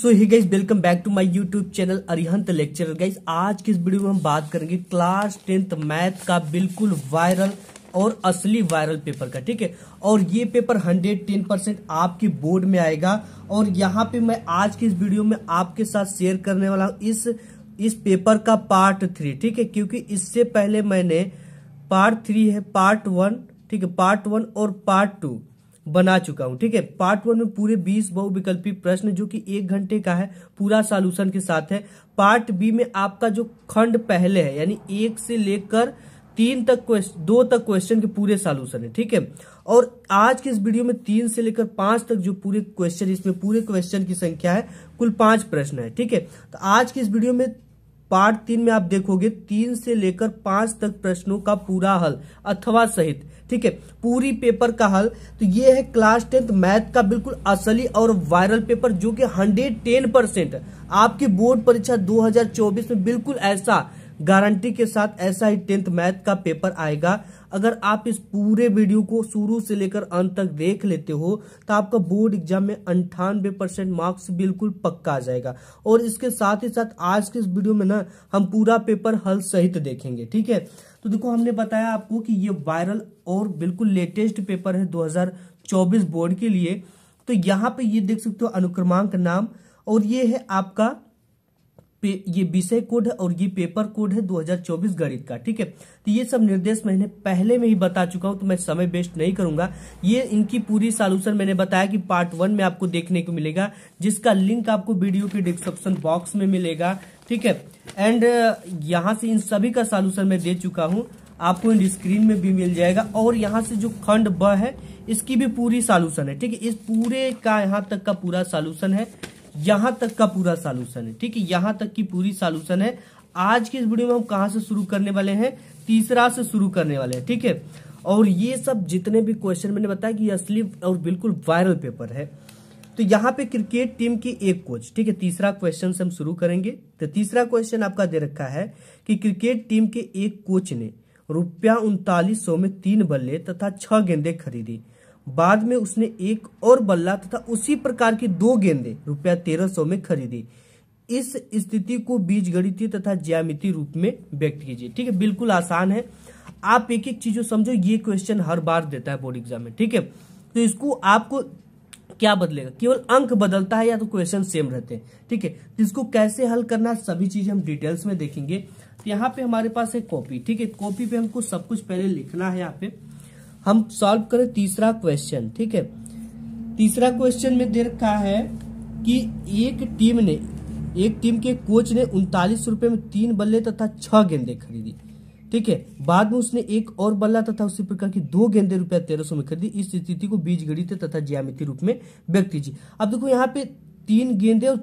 so hi guys welcome back to my YouTube channel Arihant lecture guys आज की इस video में हम बात करेंगे क्लास टेंथ मैथ का बिल्कुल वायरल और असली वायरल पेपर का ठीक है और ये पेपर 110 परसेंट आपकी बोर्ड में आएगा और यहाँ पे मैं आज की इस वीडियो में आपके साथ शेयर करने वाला हूँ इस इस पेपर का पार्ट थ्री ठीक है क्योंकि इससे पहले मैंने पार्ट थ्री है पार्ट वन ठीक है पार्ट वन और पार्ट टू बना चुका हूं ठीक है पार्ट वन में पूरे 20 बहुविकल्पी प्रश्न जो कि एक घंटे का है पूरा सॉल्यूशन के साथ है पार्ट बी में आपका जो खंड पहले है यानी एक से लेकर तीन तक क्वेश्चन दो तक क्वेश्चन के पूरे सॉल्यूशन है ठीक है और आज के इस वीडियो में तीन से लेकर पांच तक जो पूरे क्वेश्चन इसमें पूरे क्वेश्चन की संख्या है कुल पांच प्रश्न है ठीक है तो आज के इस वीडियो में पार्ट तीन में आप देखोगे तीन से लेकर पांच तक प्रश्नों का पूरा हल अथवा सहित ठीक है पूरी पेपर का हल तो ये है क्लास टेंथ मैथ का बिल्कुल असली और वायरल पेपर जो कि हंड्रेड टेन परसेंट आपकी बोर्ड परीक्षा 2024 में बिल्कुल ऐसा गारंटी के साथ ऐसा ही टेंथ मैथ का पेपर आएगा अगर आप इस पूरे वीडियो को शुरू से लेकर अंत तक देख लेते हो तो आपका बोर्ड एग्जाम में अंठानवे परसेंट मार्क्स बिल्कुल पक्का आ जाएगा और इसके साथ ही साथ आज के इस वीडियो में ना हम पूरा पेपर हल सहित देखेंगे ठीक है तो देखो हमने बताया आपको कि ये वायरल और बिल्कुल लेटेस्ट पेपर है 2024 बोर्ड के लिए तो यहाँ पे ये देख सकते हो अनुक्रमांक नाम और ये है आपका ये विषय कोड है और ये पेपर कोड है 2024 गणित का ठीक है तो ये सब निर्देश मैंने पहले में ही बता चुका हूं तो मैं समय वेस्ट नहीं करूंगा ये इनकी पूरी सॉल्यूशन मैंने बताया कि पार्ट वन में आपको देखने को मिलेगा जिसका लिंक आपको वीडियो के डिस्क्रिप्शन बॉक्स में मिलेगा ठीक है एंड uh, यहाँ से इन सभी का सोल्यूशन मैं दे चुका हूँ आपको इन स्क्रीन में भी मिल जाएगा और यहाँ से जो खंड ब है इसकी भी पूरी सॉल्यूशन है ठीक है इस पूरे का यहाँ तक का पूरा सोल्यूशन है यहाँ तक का पूरा सोल्यूशन है ठीक है यहाँ तक की पूरी सॉल्यूशन है आज के इस वीडियो में हम कहा से शुरू करने वाले हैं तीसरा से शुरू करने वाले हैं ठीक है और ये सब जितने भी क्वेश्चन मैंने बताया कि असली और बिल्कुल वायरल पेपर है तो यहाँ पे क्रिकेट टीम की एक कोच ठीक है तीसरा क्वेश्चन से हम शुरू करेंगे तो तीसरा क्वेश्चन आपका दे रखा है कि क्रिकेट टीम के एक कोच ने रुपया उनतालीस सौ में तीन बल्ले तथा छह गेंदे खरीदी बाद में उसने एक और बल्ला तथा उसी प्रकार की दो गेंदे रुपया तेरह सौ में खरीदी इस स्थिति को बीजगणितीय तथा ज्यामिति रूप में व्यक्त कीजिए ठीक है बिल्कुल आसान है आप एक एक चीज समझो ये क्वेश्चन हर बार देता है बोर्ड एग्जाम में ठीक है तो इसको आपको क्या बदलेगा केवल अंक बदलता है या तो क्वेश्चन सेम रहते हैं ठीक है तो इसको कैसे हल करना है सभी चीज हम डिटेल्स में देखेंगे तो यहाँ पे हमारे पास है कॉपी ठीक है कॉपी पे हमको सब कुछ पहले लिखना है यहाँ पे हम सॉल्व करें तीसरा क्वेश्चन ठीक है तीसरा क्वेश्चन में दे रखा है कि एक टीम ने एक टीम के कोच ने उनतालीस रुपए में तीन बल्ले तथा छह गेंदे खरीदी ठीक है बाद में उसने एक और बल्ला तथा उसी प्रकार की दो गेंदे रुपया तेरह सौ में खरीदी इस स्थिति को बीज गणित तथा ज्यामिति रूप में व्यक्त कीजिए अब देखो यहाँ पे तीन गेंदे और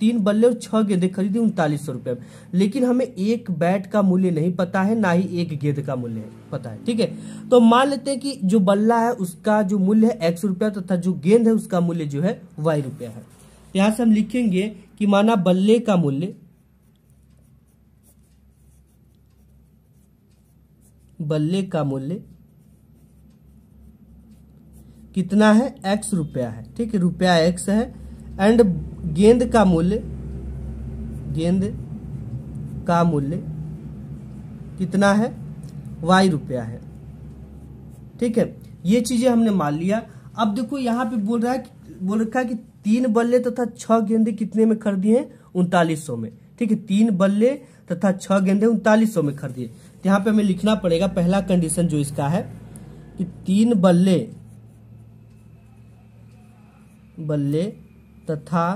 तीन बल्ले और छह गेंदे खरीदी उनतालीस सौ रुपए में लेकिन हमें एक बैट का मूल्य नहीं पता है ना ही एक गेंद का मूल्य पता है ठीक है तो मान लेते हैं कि जो बल्ला है उसका जो मूल्य है एक्स रुपया तथा जो गेंद है उसका मूल्य जो है वाई रुपया है यहां से हम लिखेंगे कि माना बल्ले का मूल्य बल्ले का मूल्य कितना है एक्स रुपया है ठीक है रुपया एक्स है एंड गेंद का मूल्य गेंद का मूल्य कितना है वाई रुपया है ठीक है ये चीजें हमने मान लिया अब देखो यहां पे बोल रहा है बोल रखा है कि तीन बल्ले तथा छह गेंदे कितने में है उनतालीस सौ में ठीक है तीन बल्ले तथा छह गेंदे उनतालीस सौ में खरीदिए यहां पे हमें लिखना पड़ेगा पहला कंडीशन जो इसका है कि तीन बल्ले बल्ले तथा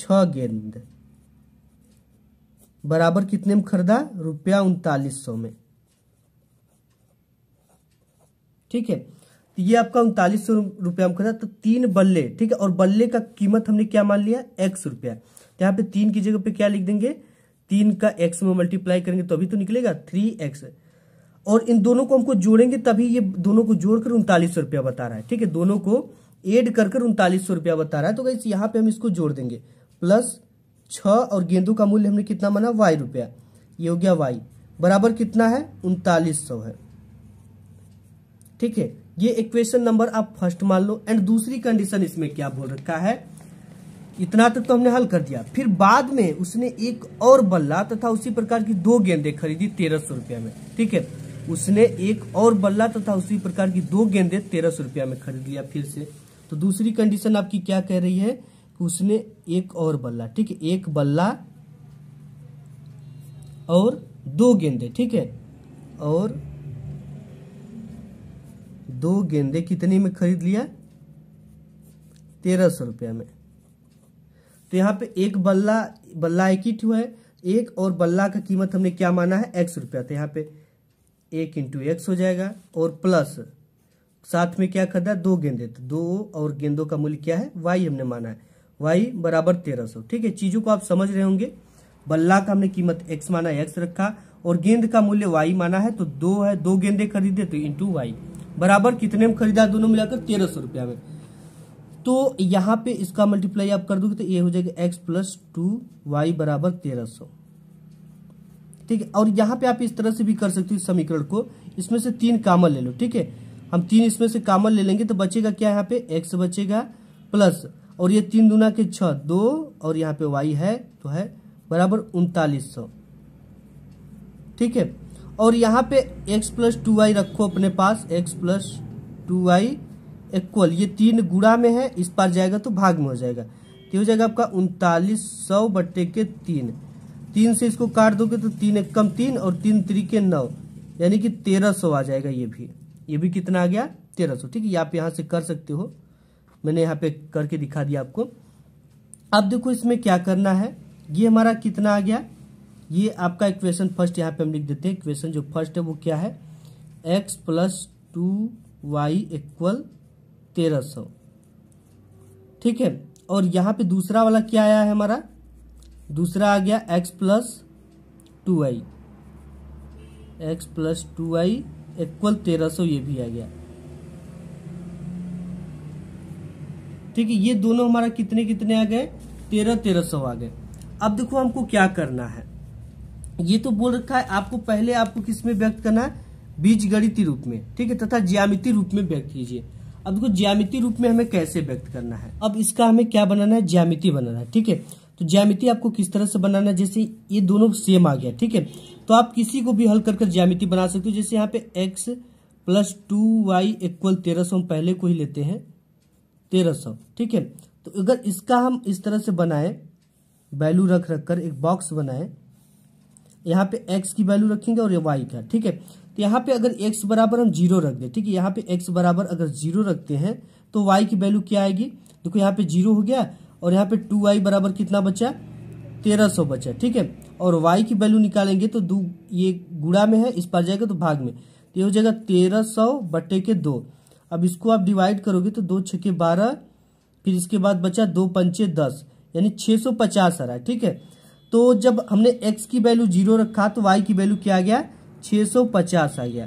छ गेंद बराबर कितने में खरीदा रुपया उनतालीस सौ में ठीक है तो ये आपका उनतालीस सौ रुपया में खरीदा तो तीन बल्ले ठीक है और बल्ले का कीमत हमने क्या मान लिया एक्स रुपया तो यहां पे तीन की जगह पे क्या लिख देंगे तीन का एक्स में मल्टीप्लाई करेंगे तभी तो, तो निकलेगा थ्री एक्स और इन दोनों को हमको जोड़ेंगे तभी ये दोनों को जोड़कर उनतालीस सौ रुपया बता रहा है ठीक है दोनों को एड कर कर उनतालीस सौ रुपया बता रहा है तो गाइस यहाँ पे हम इसको जोड़ देंगे प्लस छ और गेंदू का मूल्य हमने कितना माना वाई रुपया ये हो गया वाई बराबर कितना है उनतालीस सौ है ठीक है ये इक्वेशन नंबर आप फर्स्ट मान लो एंड दूसरी कंडीशन इसमें क्या बोल रखा है इतना तो हमने हल कर दिया फिर बाद में उसने एक और बल्ला तथा उसी प्रकार की दो गेंदे खरीदी तेरह सौ रुपया में ठीक है उसने एक और बल्ला तथा उसी प्रकार की दो गेंदे तेरह सौ रुपया में खरीद लिया फिर से तो दूसरी कंडीशन आपकी क्या कह रही है कि उसने एक और बल्ला ठीक है एक बल्ला और दो गेंदे ठीक है और दो गेंदे कितने में खरीद लिया तेरह सौ रुपया में तो यहाँ पे एक बल्ला बल्ला एक ही ठू है एक और बल्ला का कीमत हमने क्या माना है एक्स रुपया तो यहाँ पे एक इंटू एक्स हो जाएगा और प्लस साथ में क्या खरीदा दो गेंदे तो दो और गेंदों का मूल्य क्या है वाई हमने माना है वाई बराबर तेरह सौ ठीक है चीजों को आप समझ रहे होंगे बल्ला का हमने कीमत एक्स माना एक्स रखा और गेंद का मूल्य वाई माना है तो दो है दो गेंदे खरीदे तो इंटू वाई बराबर कितने में खरीदा दोनों मिलाकर तेरह सौ रुपया में तो यहाँ पे इसका मल्टीप्लाई आप कर दोगे तो ये हो जाएगा एक्स प्लस टू वाई बराबर तेरह सौ ठीक है और यहाँ पे आप इस तरह से भी कर सकते हो समीकरण को इसमें से तीन कामल ले लो ठीक है हम तीन इसमें से कामल ले लेंगे तो बचेगा क्या यहाँ पे एक्स बचेगा प्लस और ये तीन दुना के छ दो और यहाँ पे वाई है तो है बराबर उनतालीस सौ ठीक है और यहाँ पे x प्लस टू वाई रखो अपने पास x plus two Y equal ये तीन गुड़ा में है इस पार जाएगा तो भाग में हो जाएगा तो हो जाएगा आपका उनतालीस सौ बटे के तीन तीन से इसको काट दोगे तो तीन एक कम तीन और तीन त्रिके नौ यानी कि तेरह सौ आ जाएगा ये भी ये भी कितना आ गया तेरह सौ ठीक है आप यहाँ से कर सकते हो मैंने यहाँ पे करके दिखा दिया आपको अब देखो इसमें क्या करना है ये हमारा कितना आ गया ये आपका इक्वेशन फर्स्ट यहाँ पे हम लिख देते हैं इक्वेशन जो फर्स्ट है वो क्या है X plus two Y equal तेरह सौ ठीक है और यहाँ पे दूसरा वाला क्या आया है हमारा दूसरा आ गया x plus two Y X plus two Y equal तेरह सौ ये भी आ गया ठीक है ये दोनों हमारा कितने कितने आ गए तेरह तेरह सौ आ गए अब देखो हमको क्या करना है ये तो बोल रखा है आपको पहले आपको किसमें व्यक्त करना है गणित रूप में ठीक है तथा ज्यामिति रूप में व्यक्त कीजिए अब इसको ज्यामिति रूप में हमें कैसे व्यक्त करना है अब इसका हमें क्या बनाना है ज्यामिति बनाना है ठीक है तो ज्यामिति आपको किस तरह से बनाना है जैसे ये दोनों सेम आ गया ठीक है तो आप किसी को भी हल कर ज्यामिति बना सकते हो जैसे यहाँ पे X plus two Y equal तेरह सौ पहले को ही लेते हैं तेरह सौ ठीक है तो अगर इसका हम इस तरह से बनाए वैल्यू रख रख कर एक बॉक्स बनाए यहाँ पे एक्स की वैल्यू रखेंगे और ये वाई का ठीक है तो यहाँ पे अगर x बराबर हम जीरो रख दें ठीक है यहाँ पे x बराबर अगर जीरो रखते हैं तो y की वैल्यू क्या आएगी देखो यहाँ पे जीरो हो गया और यहाँ पे टू वाई बराबर कितना बचा तेरह सौ बचा ठीक है और y की वैल्यू निकालेंगे तो दो ये गुड़ा में है इस पर जाएगा तो भाग में तो ये हो जाएगा तेरह सौ बटे के दो अब इसको आप डिवाइड करोगे तो दो छके बारह फिर इसके बाद बचा दो पंचे दस यानी छः सौ पचास आ रहा है ठीक है तो जब हमने x की वैल्यू जीरो रखा तो y की वैल्यू क्या आ गया 650 आ गया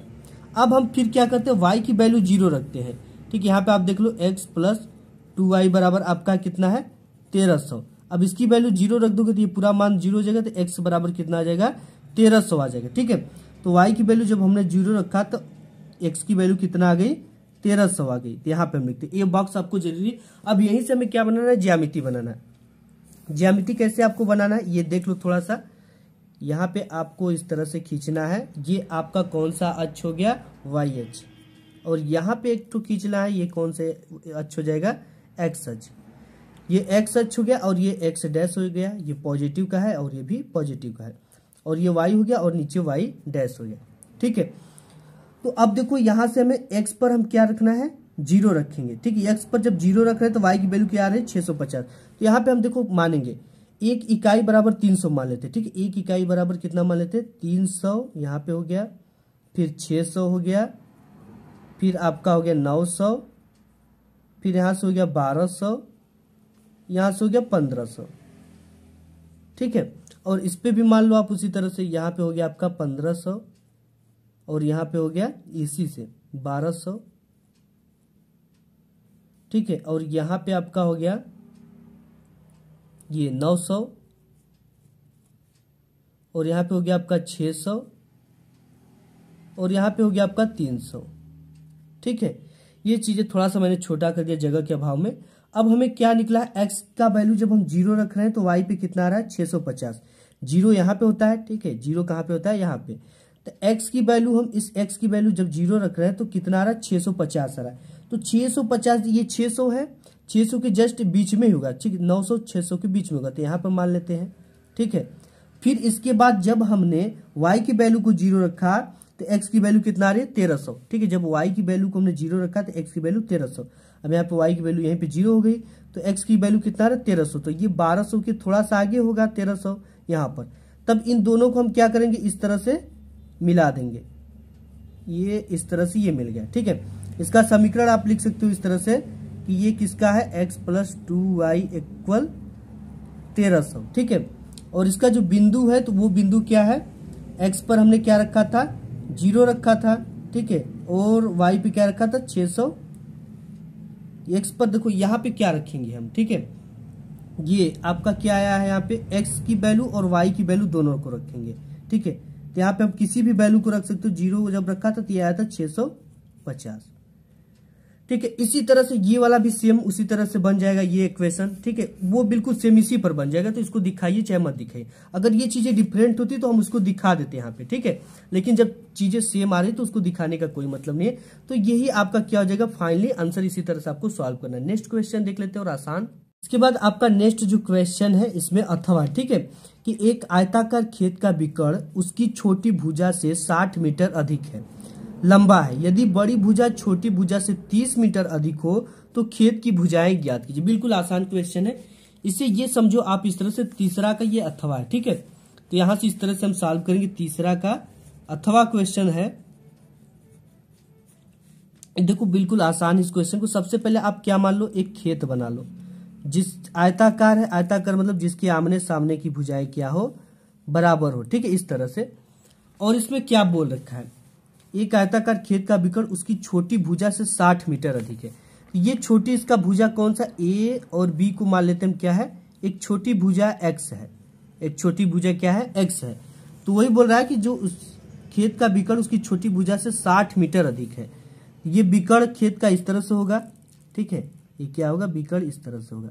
अब हम फिर क्या करते हैं वाई की वैल्यू जीरो रखते हैं ठीक यहाँ पे आप देख लो एक्स प्लस टू वाई बराबर आपका कितना है तेरह सौ अब इसकी वैल्यू जीरो रख दोगे तो ये पूरा मान जीरो हो जाएगा तो एक्स बराबर कितना आ जाएगा तेरह सौ आ जाएगा ठीक है तो वाई की वैल्यू जब हमने जीरो रखा तो एक्स की वैल्यू कितना आ गई तेरह सौ आ गई तो यहाँ पे हम लिखते ये बॉक्स आपको जरूरी अब यहीं से हमें क्या बनाना है ज्यामिति बनाना है ज्यामिति कैसे आपको बनाना है ये देख लो थोड़ा सा यहाँ पे आपको इस तरह से खींचना है ये आपका कौन सा अच हो गया वाई एच और यहाँ पे एक टू तो खींचना है ये कौन से अच्छ हो जाएगा एक्स एच ये एक्स एच हो गया और ये एक्स डैश हो गया ये पॉजिटिव का है और ये भी पॉजिटिव का है और ये वाई हो गया और नीचे वाई डैश हो गया ठीक है तो अब देखो यहाँ से हमें एक्स पर हम क्या रखना है जीरो रखेंगे ठीक है एक्स पर जब जीरो रख रहे हैं तो वाई की वैल्यू क्या आ रही है छः सौ पचास तो यहाँ पे हम देखो मानेंगे एक इकाई बराबर तीन सौ मान लेते ठीक है एक इकाई बराबर कितना मान लेते तीन सौ यहाँ पे हो गया फिर छः सौ हो गया फिर आपका हो गया नौ सौ फिर यहाँ से हो गया बारह सौ यहाँ से हो गया पंद्रह सौ ठीक है और इस पर भी मान लो आप उसी तरह से यहाँ पे हो गया आपका पंद्रह सौ और यहाँ पे हो गया इसी से बारह सौ ठीक है और यहाँ पे आपका हो गया ये नौ सौ और यहाँ पे हो गया आपका छः सौ और यहाँ पे हो गया आपका तीन सौ ठीक है ये चीज़ें थोड़ा सा मैंने छोटा कर दिया जगह के अभाव में अब हमें क्या निकला एक्स का वैल्यू जब हम जीरो रख रहे हैं तो वाई पे कितना आ रहा है छः सौ पचास जीरो यहाँ पे होता है ठीक है जीरो कहाँ पे होता है यहाँ पे तो x की वैल्यू हम इस x की वैल्यू जब जीरो रख रहे हैं तो कितना आ रहा है 650 आ रहा है तो 650 ये 600 है 600 के जस्ट बीच में होगा ठीक 900 सौ के बीच में होगा तो यहाँ पर मान लेते हैं ठीक है फिर इसके बाद जब हमने y की वैल्यू को जीरो रखा तो x की वैल्यू कितना आ रही है तेरह सौ ठीक है जब y की वैल्यू को हमने जीरो रखा तो x की वैल्यू तेरह सौ अब यहाँ पे y की वैल्यू यहीं पे जीरो हो गई तो x की वैल्यू कितना आ रहा है तेरह सौ तो ये बारह सौ के थोड़ा सा आगे होगा तेरह सौ यहाँ पर तब इन दोनों को हम क्या करेंगे इस तरह से मिला देंगे ये इस तरह से ये मिल गया ठीक है इसका समीकरण आप लिख सकते हो इस तरह से ये किसका है X plus two Y equal तेरह सौ ठीक है और इसका जो बिंदु है तो वो बिंदु क्या है एक्स पर हमने क्या रखा था जीरो रखा था ठीक है और वाई पे क्या रखा था छः सौ एक्स पर देखो यहाँ पे क्या रखेंगे हम ठीक है ये आपका क्या आया है यहाँ पे एक्स की वैल्यू और वाई की वैल्यू दोनों को रखेंगे ठीक है तो यहाँ पे हम किसी भी वैल्यू को रख सकते हो जीरो जब रखा था तो यह आया था छः सौ पचास ठीक है इसी तरह से ये वाला भी सेम उसी तरह से बन जाएगा ये इक्वेशन ठीक है वो बिल्कुल सेम इसी पर बन जाएगा तो इसको दिखाइए चाहे मत दिखाइए अगर ये चीजें डिफरेंट होती तो हम उसको दिखा देते यहाँ पे ठीक है लेकिन जब चीजें सेम आ रही तो उसको दिखाने का कोई मतलब नहीं है तो यही आपका क्या हो जाएगा फाइनली आंसर इसी तरह से आपको सॉल्व करना है नेक्स्ट क्वेश्चन देख लेते हैं और आसान इसके बाद आपका नेक्स्ट जो क्वेश्चन है इसमें अथवा ठीक है कि एक आयताकार खेत का बिकड़ उसकी छोटी भुजा से साठ मीटर अधिक है लंबा है यदि बड़ी भुजा छोटी भुजा से 30 मीटर अधिक हो तो खेत की भुजाएं ज्ञात कीजिए बिल्कुल आसान क्वेश्चन है इसे ये समझो आप इस तरह से तीसरा का ये अथवा है ठीक है तो यहां से इस तरह से हम सॉल्व करेंगे तीसरा का अथवा क्वेश्चन है देखो बिल्कुल आसान इस क्वेश्चन को सबसे पहले आप क्या मान लो एक खेत बना लो जिस आयताकार है आयताकार मतलब जिसके आमने सामने की भुजाएं क्या हो बराबर हो ठीक है इस तरह से और इसमें क्या बोल रखा है एक आयताकार खेत का बिकर उसकी छोटी भुजा से साठ मीटर अधिक है तो ये छोटी इसका भुजा कौन सा ए और बी को मान लेते हैं क्या है एक छोटी भुजा एक्स है एक छोटी भुजा क्या है एक्स है तो वही बोल रहा है कि जो उस खेत का बिकर्ण उसकी छोटी भुजा से साठ मीटर अधिक है ये बिकर्ण खेत का इस तरह से होगा ठीक है ये क्या होगा बिकर्ण इस तरह से होगा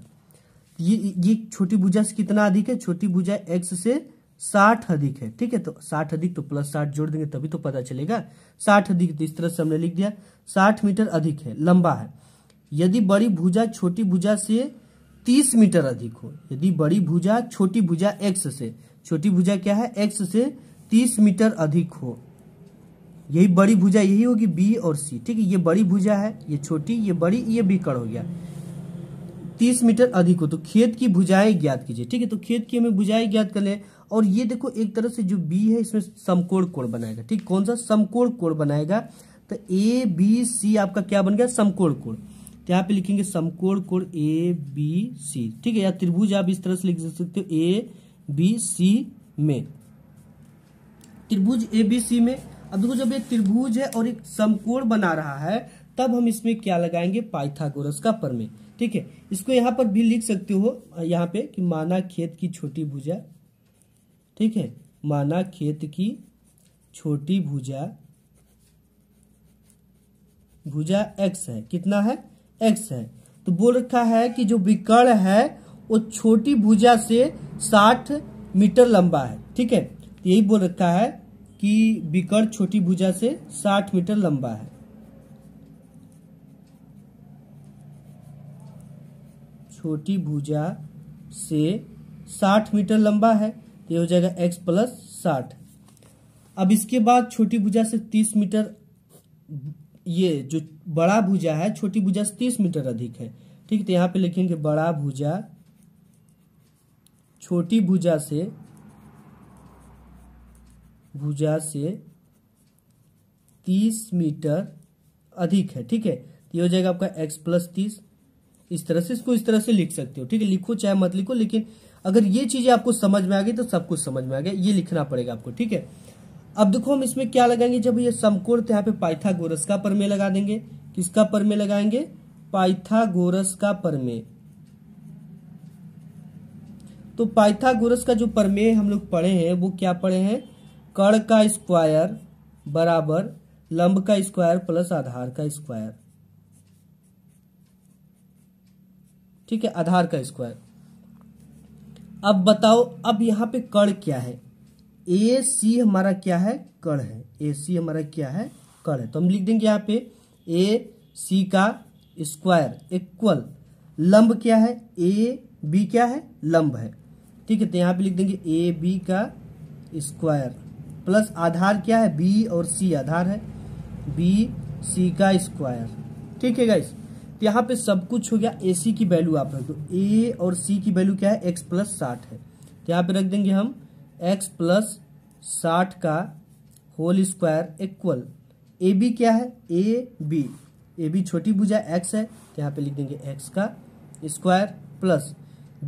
ये ये छोटी भुजा से कितना अधिक है छोटी भुजा एक्स से साठ अधिक है ठीक है तो साठ अधिक तो प्लस साठ जोड़ देंगे तभी तो पता चलेगा साठ अधिक तो इस तरह से हमने लिख दिया साठ मीटर अधिक है लंबा है यदि बड़ी भुजा छोटी भुजा से तीस मीटर अधिक हो यदि बड़ी भुजा छोटी भुजा एक्स से छोटी भुजा क्या है एक्स से तीस मीटर अधिक हो यही बड़ी भुजा यही होगी बी और सी ठीक है ये बड़ी भुजा है ये छोटी ये बड़ी ये बीकड़ हो गया तीस मीटर अधिक हो तो खेत की भुजाएं ज्ञात कीजिए ठीक है तो खेत की हमें भुजाएं ज्ञात कर ले और ये देखो एक तरह से जो बी है इसमें समकोण कोण बनाएगा ठीक कौन सा समकोण कोण बनाएगा तो ए बी सी आपका क्या बन गया समकोण कोण तो यहाँ पे लिखेंगे समकोण कोण ए बी सी ठीक है या त्रिभुज आप इस तरह से लिख सकते हो ए बी सी में त्रिभुज ए बी सी में अब देखो जब ये त्रिभुज है और एक समकोण बना रहा है तब हम इसमें क्या लगाएंगे पाइथागोरस का प्रमेय ठीक है इसको यहाँ पर भी लिख सकते हो यहाँ पे कि माना खेत की छोटी भुजा ठीक है माना खेत की छोटी भुजा भुजा एक्स है कितना है एक्स है तो बोल रखा है कि जो विकर्ण है वो छोटी भुजा से साठ मीटर लंबा है ठीक है तो यही बोल रखा है कि विकर्ण छोटी भुजा से साठ मीटर लंबा है छोटी भुजा से साठ मीटर लंबा है तो ये हो जाएगा एक्स प्लस साठ अब इसके बाद छोटी भुजा से तीस मीटर ये जो बड़ा भुजा है छोटी भुजा से तीस मीटर अधिक है ठीक तो यहां पे लिखेंगे बड़ा भुजा छोटी भुजा से भुजा से तीस मीटर अधिक है ठीक है तो ये हो जाएगा आपका एक्स प्लस तीस इस तरह से इसको इस तरह से लिख सकते हो ठीक है लिखो चाहे मत लिखो लेकिन अगर ये चीजें आपको समझ में आ गई तो सब कुछ समझ में आ गया ये लिखना पड़ेगा आपको ठीक है अब देखो हम इसमें क्या लगाएंगे जब ये समकोण तो यहाँ पे पाइथागोरस का परमे लगा देंगे किसका परमे लगाएंगे पाइथागोरस का परमे तो पाइथागोरस का जो परमे हम लोग पढ़े हैं वो क्या पढ़े हैं कड़ का स्क्वायर बराबर लंब का स्क्वायर प्लस आधार का स्क्वायर ठीक है आधार का स्क्वायर अब बताओ अब यहां पे कण क्या है ए सी हमारा क्या है कण है ए सी हमारा क्या है कण है तो हम लिख देंगे यहां पे ए सी का स्क्वायर इक्वल लंब क्या है ए बी क्या है लंब है ठीक है तो यहां पे लिख देंगे ए बी का स्क्वायर प्लस आधार क्या है बी और सी आधार है बी सी का स्क्वायर ठीक है गाइस तो यहाँ पे सब कुछ हो गया ए सी की वैल्यू आप रख दो ए और सी की वैल्यू क्या है एक्स प्लस साठ है तो यहाँ पे रख देंगे हम एक्स प्लस साठ का whole square equal A B क्या है ए बी ए बी छोटी बुझा एक्स है तो यहाँ पे लिख देंगे एक्स का square plus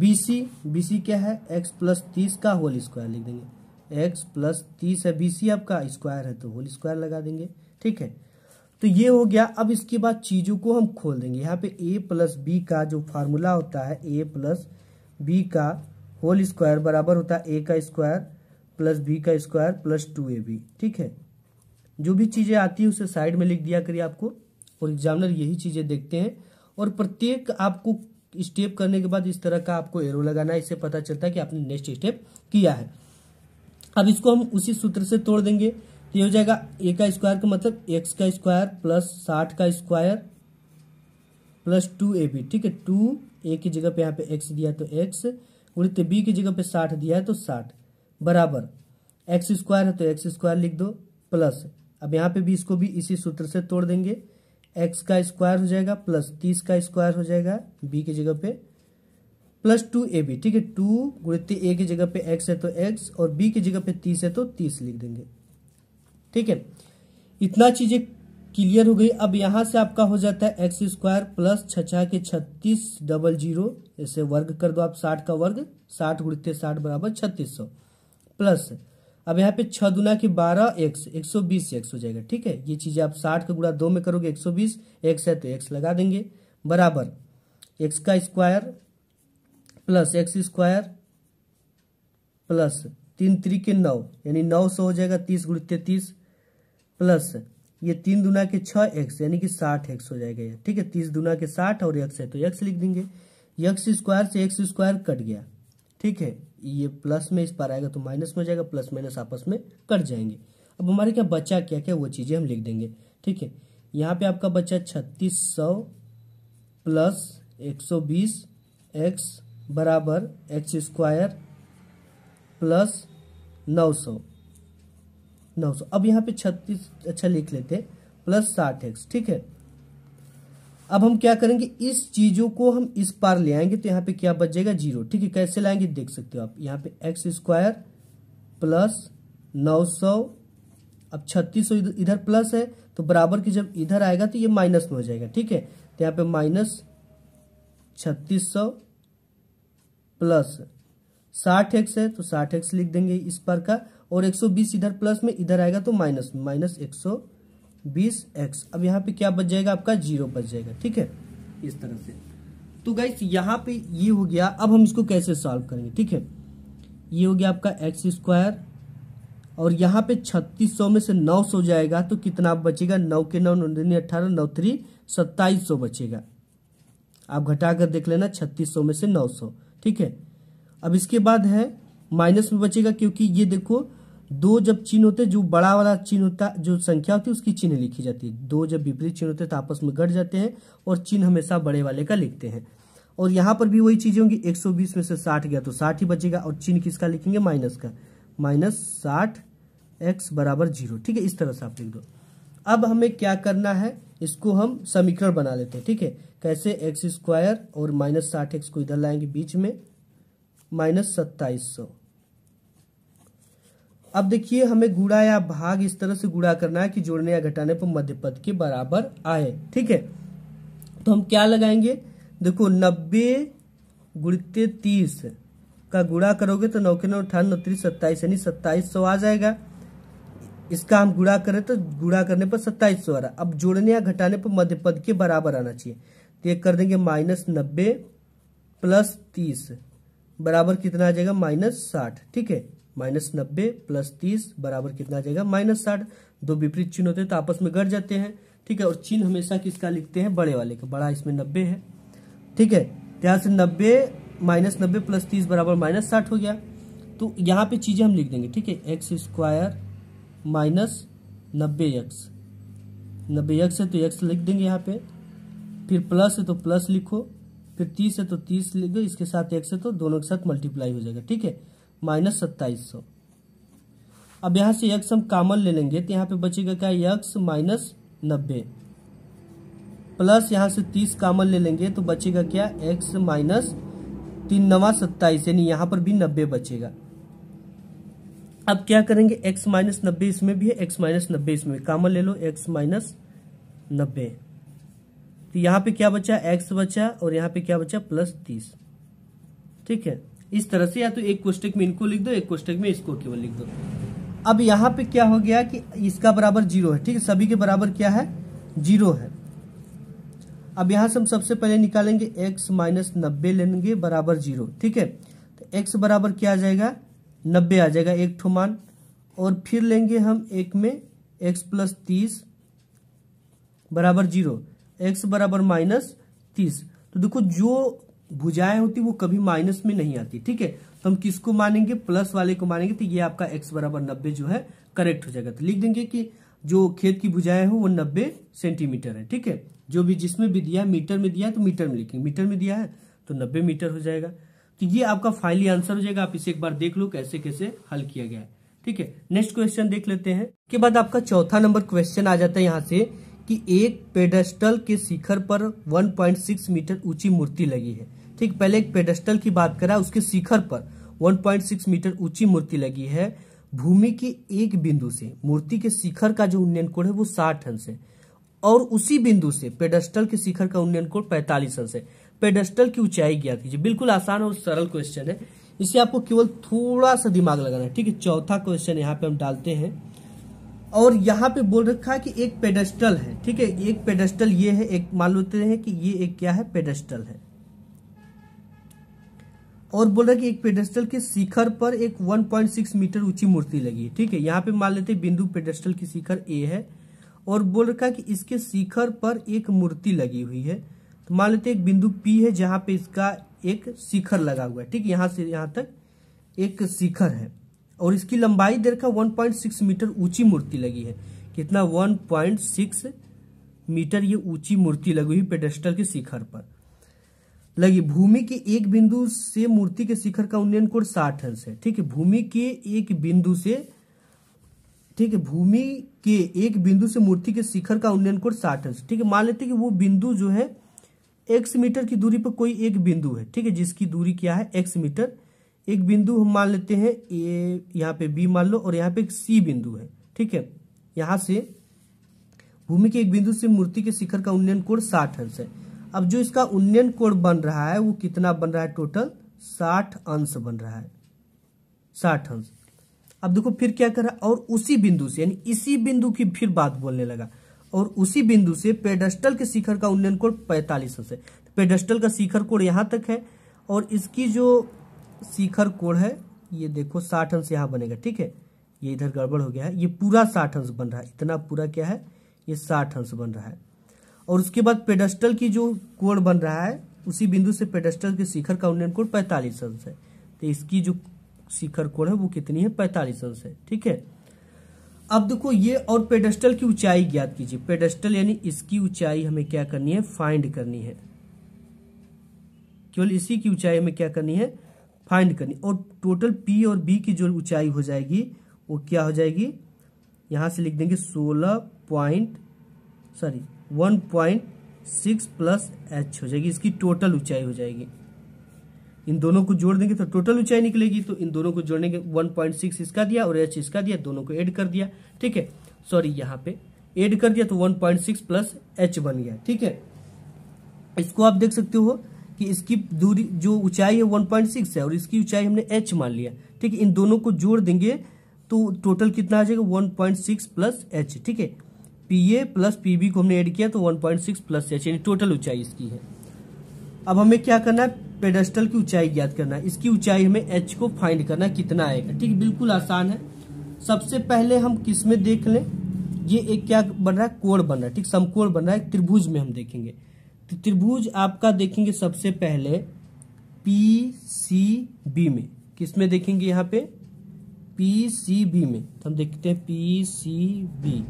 B C B C क्या है एक्स प्लस तीस का होल स्क्वायर लिख देंगे एक्स प्लस तीस है बी सी आपका स्क्वायर है तो होल स्क्वायर लगा देंगे ठीक है तो ये हो गया अब इसके बाद चीजों को हम खोल देंगे यहाँ पे ए प्लस बी का जो फार्मूला होता है ए प्लस बी का होल स्क्वायर बराबर होता है ए का स्क्वायर प्लस बी का square plus two A B ठीक है जो भी चीजें आती है उसे साइड में लिख दिया करिए आपको और एग्जामिनर यही चीजें देखते हैं और प्रत्येक आपको स्टेप करने के बाद इस तरह का आपको एरो लगाना है इससे पता चलता है कि आपने नेक्स्ट स्टेप किया है अब इसको हम उसी सूत्र से तोड़ देंगे तो ये हो जाएगा ए का स्क्वायर का मतलब एक्स का स्क्वायर प्लस साठ का square plus two A B ठीक है टू ए की जगह पे यहाँ पे एक्स दिया तो एक्स उड़ित बी की जगह पे साठ दिया है तो साठ बराबर एक्स स्क्वायर है तो एक्स स्क्वायर लिख दो प्लस अब यहाँ पे भी इसको भी इसी सूत्र से तोड़ देंगे एक्स का स्क्वायर हो जाएगा प्लस तीस का स्क्वायर हो जाएगा बी की जगह पे प्लस टू ए बी ठीक है टू गुणित ए की जगह पे एक्स है तो एक्स और बी की जगह पे तीस है तो तीस लिख देंगे ठीक है इतना चीजें क्लियर हो गई अब यहां से आपका हो जाता है एक्स स्क्वायर प्लस छछा के छत्तीस डबल जीरो इसे वर्ग कर दो आप साठ का वर्ग साठ गुड़ते साठ बराबर छत्तीस सौ प्लस अब यहाँ पे छह दुना की बारह एक्स एक सौ बीस एक्स हो जाएगा ठीक है ये चीज़ें आप साठ का गुड़ा दो में करोगे एक सौ बीस एक्स है तो एक्स लगा देंगे बराबर एक्स का square plus X square plus तीन त्री के नौ यानी नौ सौ हो जाएगा तीस गुड़ते तीस प्लस ये तीन दुना के छः एक्स यानी कि साठ एक्स हो जाएगा ये ठीक है तीस दुना के साठ और एक्स है तो एक्स लिख देंगे एक्स स्क्वायर से एक्स स्क्वायर कट गया ठीक है ये प्लस में इस पर आएगा तो माइनस में जाएगा प्लस माइनस आपस में कट जाएंगे अब हमारे क्या बच्चा क्या क्या वो चीज़ें हम लिख देंगे ठीक है यहाँ पे आपका बच्चा छत्तीस सौ प्लस एक सौ बीस एक्स बराबर एक्स स्क्वायर प्लस नौ सौ नौ सौ अब यहाँ पे छत्तीस अच्छा लिख लेते हैं प्लस साठ एक्स ठीक है अब हम क्या करेंगे इस चीजों को हम इस पार ले आएंगे तो यहाँ पे क्या बच जाएगा जीरो ठीक है कैसे लाएंगे देख सकते हो आप यहाँ पे एक्स स्क्वायर प्लस नौ सौ अब छत्तीस सौ इधर प्लस है तो बराबर की जब इधर आएगा तो ये माइनस में हो जाएगा ठीक है तो यहाँ पे माइनस छत्तीस सौ प्लस साठ एक्स है तो साठ एक्स लिख देंगे इस पर का और 120 इधर प्लस में इधर आएगा तो माइनस में माइनस एक एक्स अब यहाँ पे क्या बच जाएगा आपका जीरो बच जाएगा ठीक है इस तरह से तो गाइस यहाँ पे ये हो गया अब हम इसको कैसे सॉल्व करेंगे ठीक है ये हो गया आपका एक्स स्क्वायर और यहाँ पे छत्तीस सौ में से नौ सौ जाएगा तो कितना बचेगा नौ के नौ नौ अठारह नौ थ्री सत्ताईस सौ बचेगा आप घटा कर देख लेना छत्तीस सौ में से नौ सौ ठीक है अब इसके बाद है माइनस में बचेगा क्योंकि ये देखो दो जब चिन्ह होते जो बड़ा वाला चिन्ह होता जो संख्या होती है उसकी चिन्ह लिखी जाती है दो जब विपरीत चिन्ह होते हैं तो आपस में घट जाते हैं और चिन्ह हमेशा बड़े वाले का लिखते हैं और यहाँ पर भी वही चीजें होंगी 120 में से 60 गया तो 60 ही बचेगा और चिन्ह किसका लिखेंगे माइनस का माइनस साठ एक्स बराबर जीरो ठीक है इस तरह से आप लिख दो अब हमें क्या करना है इसको हम समीकरण बना लेते हैं ठीक है कैसे एक्स स्क्वायर और माइनस साठ एक्स को इधर लाएंगे बीच में माइनस सत्ताईस सौ अब देखिए हमें गुड़ा या भाग इस तरह से गुड़ा करना है कि जोड़ने या घटाने पर मध्य पद के बराबर आए ठीक है तो हम क्या लगाएंगे देखो नब्बे गुड़ते तीस का गुड़ा करोगे तो नौ के नौ अठानवे तीस सत्ताईस यानी सत्ताईस सौ आ जाएगा इसका हम गुड़ा करें तो गुड़ा करने पर सत्ताईस सौ आ रहा अब जोड़ने या घटाने पर मध्य पद के बराबर आना चाहिए तो ये कर देंगे माइनस नब्बे प्लस तीस बराबर कितना आ जाएगा माइनस साठ ठीक है माइनस नब्बे प्लस तीस बराबर कितना आ जाएगा माइनस साठ दो विपरीत चिन्ह होते हैं तो आपस में गट जाते हैं ठीक है और चिन्ह हमेशा किसका लिखते हैं बड़े वाले का बड़ा इसमें नब्बे है ठीक है यहाँ से नब्बे माइनस नब्बे प्लस तीस बराबर माइनस साठ हो गया तो यहाँ पे चीज़ें हम लिख देंगे ठीक है एक्स स्क्वायर माइनस नब्बे एक्स नब्बे एक्स है तो एक्स लिख देंगे यहाँ पे फिर प्लस है तो प्लस लिखो फिर तीस है तो तीस लिख दो इसके साथ एक्स है तो दोनों के साथ मल्टीप्लाई हो जाएगा ठीक है माइनस सत्ताईस सौ अब यहां से यक्स हम कामन ले लेंगे तो यहां पे बचेगा क्या यक्स माइनस नब्बे प्लस यहां से तीस कामन ले लेंगे तो बचेगा क्या एक्स माइनस तीन नवा सत्ताईस यानी यहां पर भी नब्बे बचेगा अब क्या करेंगे एक्स माइनस नब्बे इसमें भी है एक्स माइनस नब्बे इसमें कामन ले लो एक्स माइनस नब्बे तो यहां पे क्या बचा एक्स बचा और यहां पे क्या बचा प्लस तीस ठीक है इस तरह से या तो एक कोष्टक में इनको लिख दो एक कोष्टक में इसको केवल लिख दो अब यहाँ पे क्या हो गया कि इसका बराबर जीरो है ठीक है सभी के बराबर क्या है जीरो है अब यहां से हम सबसे पहले निकालेंगे x माइनस नब्बे लेंगे बराबर जीरो ठीक है तो x बराबर क्या आ जाएगा नब्बे आ जाएगा एक ठुमान और फिर लेंगे हम एक में x प्लस तीस बराबर जीरो एक्स बराबर माइनस तीस तो देखो जो भुजाएं होती वो कभी माइनस में नहीं आती ठीक है तो हम किसको मानेंगे प्लस वाले को मानेंगे तो ये आपका एक्स बराबर नब्बे जो है करेक्ट हो जाएगा तो लिख देंगे कि जो खेत की भुजाएं हो वो नब्बे सेंटीमीटर है ठीक है जो भी जिसमें भी दिया मीटर में दिया तो मीटर में लिखेंगे मीटर में दिया है तो नब्बे मीटर हो जाएगा तो ये आपका फाइनली आंसर हो जाएगा आप इसे एक बार देख लो कैसे कैसे हल किया गया है ठीक है नेक्स्ट क्वेश्चन देख लेते हैं के बाद आपका चौथा नंबर क्वेश्चन आ जाता है यहाँ से कि एक पेडस्टल के शिखर पर 1.6 मीटर ऊंची मूर्ति लगी है ठीक पहले एक पेडस्टल की बात करा उसके शिखर पर 1.6 मीटर ऊंची मूर्ति लगी है भूमि के एक बिंदु से मूर्ति के शिखर का जो उन्नयन कोण है वो साठ अंश है और उसी बिंदु से पेडस्टल के शिखर का उन्नयन कोण पैतालीस अंश है पेडस्टल की ऊंचाई ज्ञात कीजिए बिल्कुल आसान और सरल क्वेश्चन है इसे आपको केवल थोड़ा सा दिमाग लगाना है ठीक है चौथा क्वेश्चन यहाँ पे हम डालते हैं और यहाँ पे बोल रखा है कि एक पेडस्टल है ठीक है एक पेडस्टल ये है एक मान लेते हैं कि ये एक क्या है पेडस्टल है और बोल रहा है कि एक पेडेस्टल के शिखर पर एक 1.6 मीटर ऊंची मूर्ति लगी है ठीक है यहाँ पे मान लेते बिंदु पेडेस्टल की शिखर ए है और बोल रखा है कि इसके शिखर पर एक मूर्ति लगी हुई है तो मान लेते एक बिंदु पी है जहाँ पे इसका एक शिखर लगा हुआ है ठीक यहाँ से यहाँ तक एक शिखर है और इसकी लंबाई देर का वन मीटर ऊंची मूर्ति लगी है कितना वन मीटर ये ऊंची मूर्ति लगी हुई पेडेस्टल के शिखर पर लगी भूमि के एक बिंदु से मूर्ति के शिखर का उन्नयन कोण साठ अंश है ठीक है भूमि के एक बिंदु से ठीक है भूमि के एक बिंदु से मूर्ति के शिखर का उन्नयन कोण साठ अंश ठीक है मान लेते कि वो बिंदु जो है एक्स मीटर की दूरी पर कोई एक बिंदु है ठीक है जिसकी दूरी क्या है एक्स मीटर एक बिंदु हम मान लेते हैं ए यहाँ पे बी मान लो और यहाँ पे एक सी बिंदु है ठीक है यहां से भूमि के एक बिंदु से मूर्ति के शिखर का उन्नयन कोण साठ अंश है अब जो इसका उन्नयन कोण बन रहा है वो कितना बन रहा है टोटल साठ अंश बन रहा है साठ अंश अब देखो फिर क्या कर रहा है और उसी बिंदु से यानी इसी बिंदु की फिर बात बोलने लगा और उसी बिंदु से पेडस्टल के शिखर का उन्नयन कोण पैंतालीस अंश है पेडस्टल का शिखर कोण यहां तक है और इसकी जो शिखर कोण है ये देखो साठ अंश यहाँ बनेगा ठीक है ये इधर गड़बड़ हो गया है ये पूरा साठ अंश बन रहा है इतना पूरा क्या है ये साठ अंश बन रहा है और उसके बाद पेडस्टल की जो कोण बन रहा है उसी बिंदु से पेडस्टल के शिखर का उन्नयन कोण पैंतालीस अंश है तो इसकी जो शिखर कोण है वो कितनी है पैंतालीस अंश है ठीक है अब देखो ये और पेडस्टल की ऊंचाई ज्ञात कीजिए पेडस्टल यानी इसकी ऊंचाई हमें क्या करनी है फाइंड करनी है केवल इसी की ऊंचाई हमें क्या करनी है फाइंड करनी और टोटल पी और बी की जो ऊंचाई हो जाएगी वो क्या हो जाएगी यहां से लिख देंगे सोलह point sorry one point six plus H हो जाएगी इसकी टोटल ऊंचाई हो जाएगी इन दोनों को जोड़ देंगे तो टोटल ऊंचाई निकलेगी तो इन दोनों को जोड़ने के 1.6 इसका दिया और एच इसका दिया दोनों को ऐड कर दिया ठीक है सॉरी यहाँ पे ऐड कर दिया तो 1.6 प्लस एच बन गया ठीक है इसको आप देख सकते हो कि इसकी दूरी जो ऊंचाई है 1.6 है और इसकी ऊंचाई हमने एच मान लिया ठीक है इन दोनों को जोड़ देंगे तो टोटल कितना आ जाएगा one point six plus H ठीक है P A plus P B को हमने ऐड किया तो one point six plus H यानी टोटल ऊंचाई इसकी है अब हमें क्या करना है पेडस्टल की ऊंचाई ज्ञात करना है इसकी ऊंचाई हमें एच को फाइंड करना कितना आएगा ठीक बिल्कुल आसान है सबसे पहले हम किस में देख लें ये एक क्या बन रहा है कोण बन रहा है ठीक समकोण बन रहा है त्रिभुज में हम देखेंगे तो त्रिभुज आपका देखेंगे सबसे पहले पी सी बी में किस में देखेंगे यहाँ पे पी सी बी में तो हम देखते हैं पी सी बी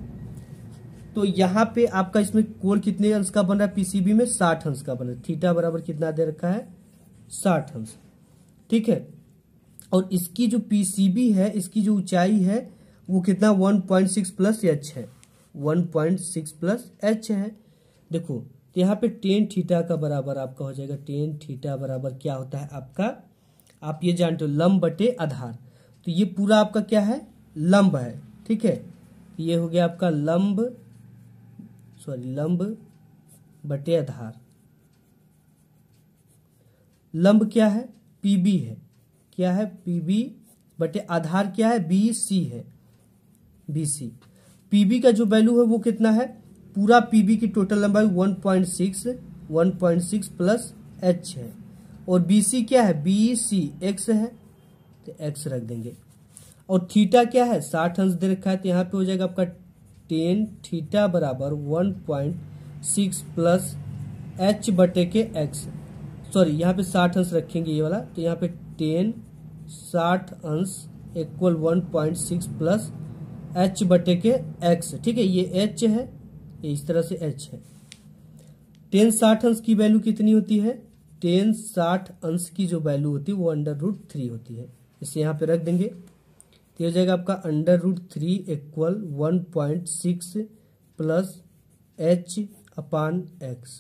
तो यहाँ पे आपका इसमें कोर कितने अंश का बन रहा है पीसीबी में साठ अंश का बन रहा है थीटा बराबर कितना दे रखा है साठ अंश ठीक है और इसकी जो पीसीबी है इसकी जो ऊंचाई है वो कितना one point six plus H है one point six plus H है देखो तो यहाँ पे टेन थीटा का बराबर आपका हो जाएगा टेन थीटा बराबर क्या होता है आपका आप ये जानते हो लंब बटे आधार तो ये पूरा आपका क्या है लंब है ठीक है ये हो गया आपका लंब सॉरी लंब बटे आधार लंब क्या है पीबी है क्या है पीबी बटे आधार क्या है बी सी है बी सी पीबी का जो वैल्यू है वो कितना है पूरा पीबी की टोटल लंबाई 1.6 1.6 प्लस एच है और बी सी क्या है बी सी एक्स है तो एक्स रख देंगे और थीटा क्या है साठ अंश दे रखा है तो यहाँ पे हो जाएगा आपका टेन थीटा बराबर one point six plus H बटे के एक्स सॉरी यहाँ पे साठ अंश रखेंगे ये वाला तो यहाँ पे टेन साठ अंश equal one point six plus H बटे के एक्स ठीक है ये एच है ये इस तरह से एच है टेन साठ अंश की वैल्यू कितनी होती है टेन साठ अंश की जो वैल्यू होती है वो अंडर रूट थ्री होती है इसे यहाँ पे रख देंगे तो हो जाएगा आपका under root three equal one point six plus H upon X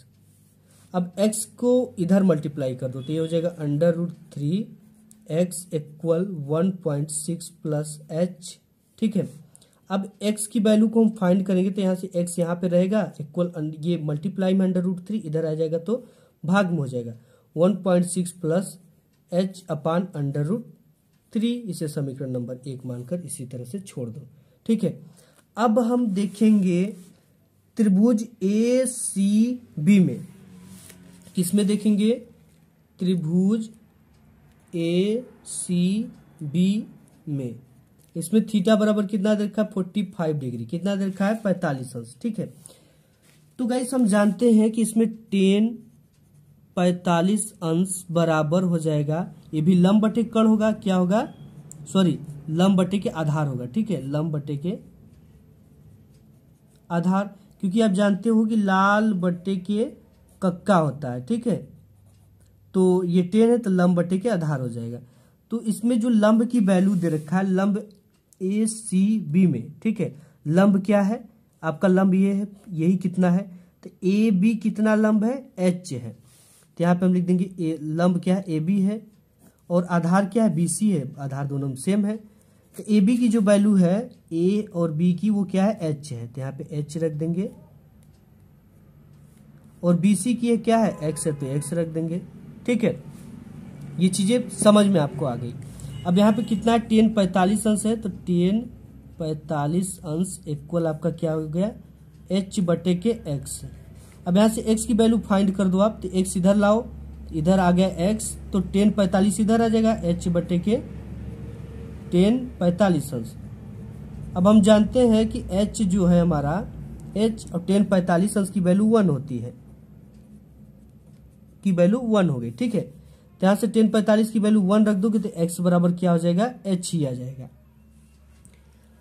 अब x को इधर मल्टीप्लाई कर दो तो ये हो जाएगा under root three X equal one point six plus H ठीक है अब x की वैल्यू को हम फाइंड करेंगे तो यहाँ से x यहाँ पे रहेगा इक्वल ये मल्टीप्लाई में अंडर रूट थ्री इधर आ जाएगा तो भाग में हो जाएगा one point six plus H upon under root three इसे समीकरण नंबर एक मानकर इसी तरह से छोड़ दो ठीक है अब हम देखेंगे त्रिभुज ए सी बी में किसमें देखेंगे त्रिभुज ए सी बी में इसमें थीटा बराबर कितना दे रखा है फोर्टी फाइव डिग्री कितना दे रखा है पैंतालीस अंश ठीक है तो गाइस हम जानते हैं कि इसमें टेन पैतालीस अंश बराबर हो जाएगा ये भी लंब बटे कण होगा क्या होगा सॉरी लंब बटे के आधार होगा ठीक है लंब बटे के आधार क्योंकि आप जानते हो कि लाल बटे के कक्का होता है ठीक है तो ये टेन है तो लंब बटे के आधार हो जाएगा तो इसमें जो लंब की वैल्यू दे रखा है लंब ए सी बी में ठीक है लंब क्या है आपका लंब ये है यही कितना है तो ए बी कितना लंब है एच है तो यहाँ पे हम लिख देंगे ए लंब क्या है ए बी है और आधार क्या है बी सी है आधार दोनों सेम है तो ए बी की जो वैल्यू है ए और बी की वो क्या है एच है तो यहाँ पे एच रख देंगे और बी सी की है क्या है एक्स है तो एक्स रख देंगे ठीक है ये चीज़ें समझ में आपको आ गई अब यहाँ पे कितना है टेन पैंतालीस अंश है तो टेन पैंतालीस अंश इक्वल आपका क्या हो गया एच बटे के एक्स अब यहाँ से एक्स की वैल्यू फाइंड कर दो आप तो एक्स इधर लाओ इधर आ गया एक्स तो टेन पैंतालीस इधर आ जाएगा एच बटे के टेन पैंतालीस अंश अब हम जानते हैं कि एच जो है हमारा एच और टेन पैंतालीस अंश की वैल्यू वन होती है की वैल्यू वन हो गई ठीक है तो यहां से टेन पैंतालीस की वैल्यू वन रख दोगे तो एक्स बराबर क्या हो जाएगा एच ही आ जाएगा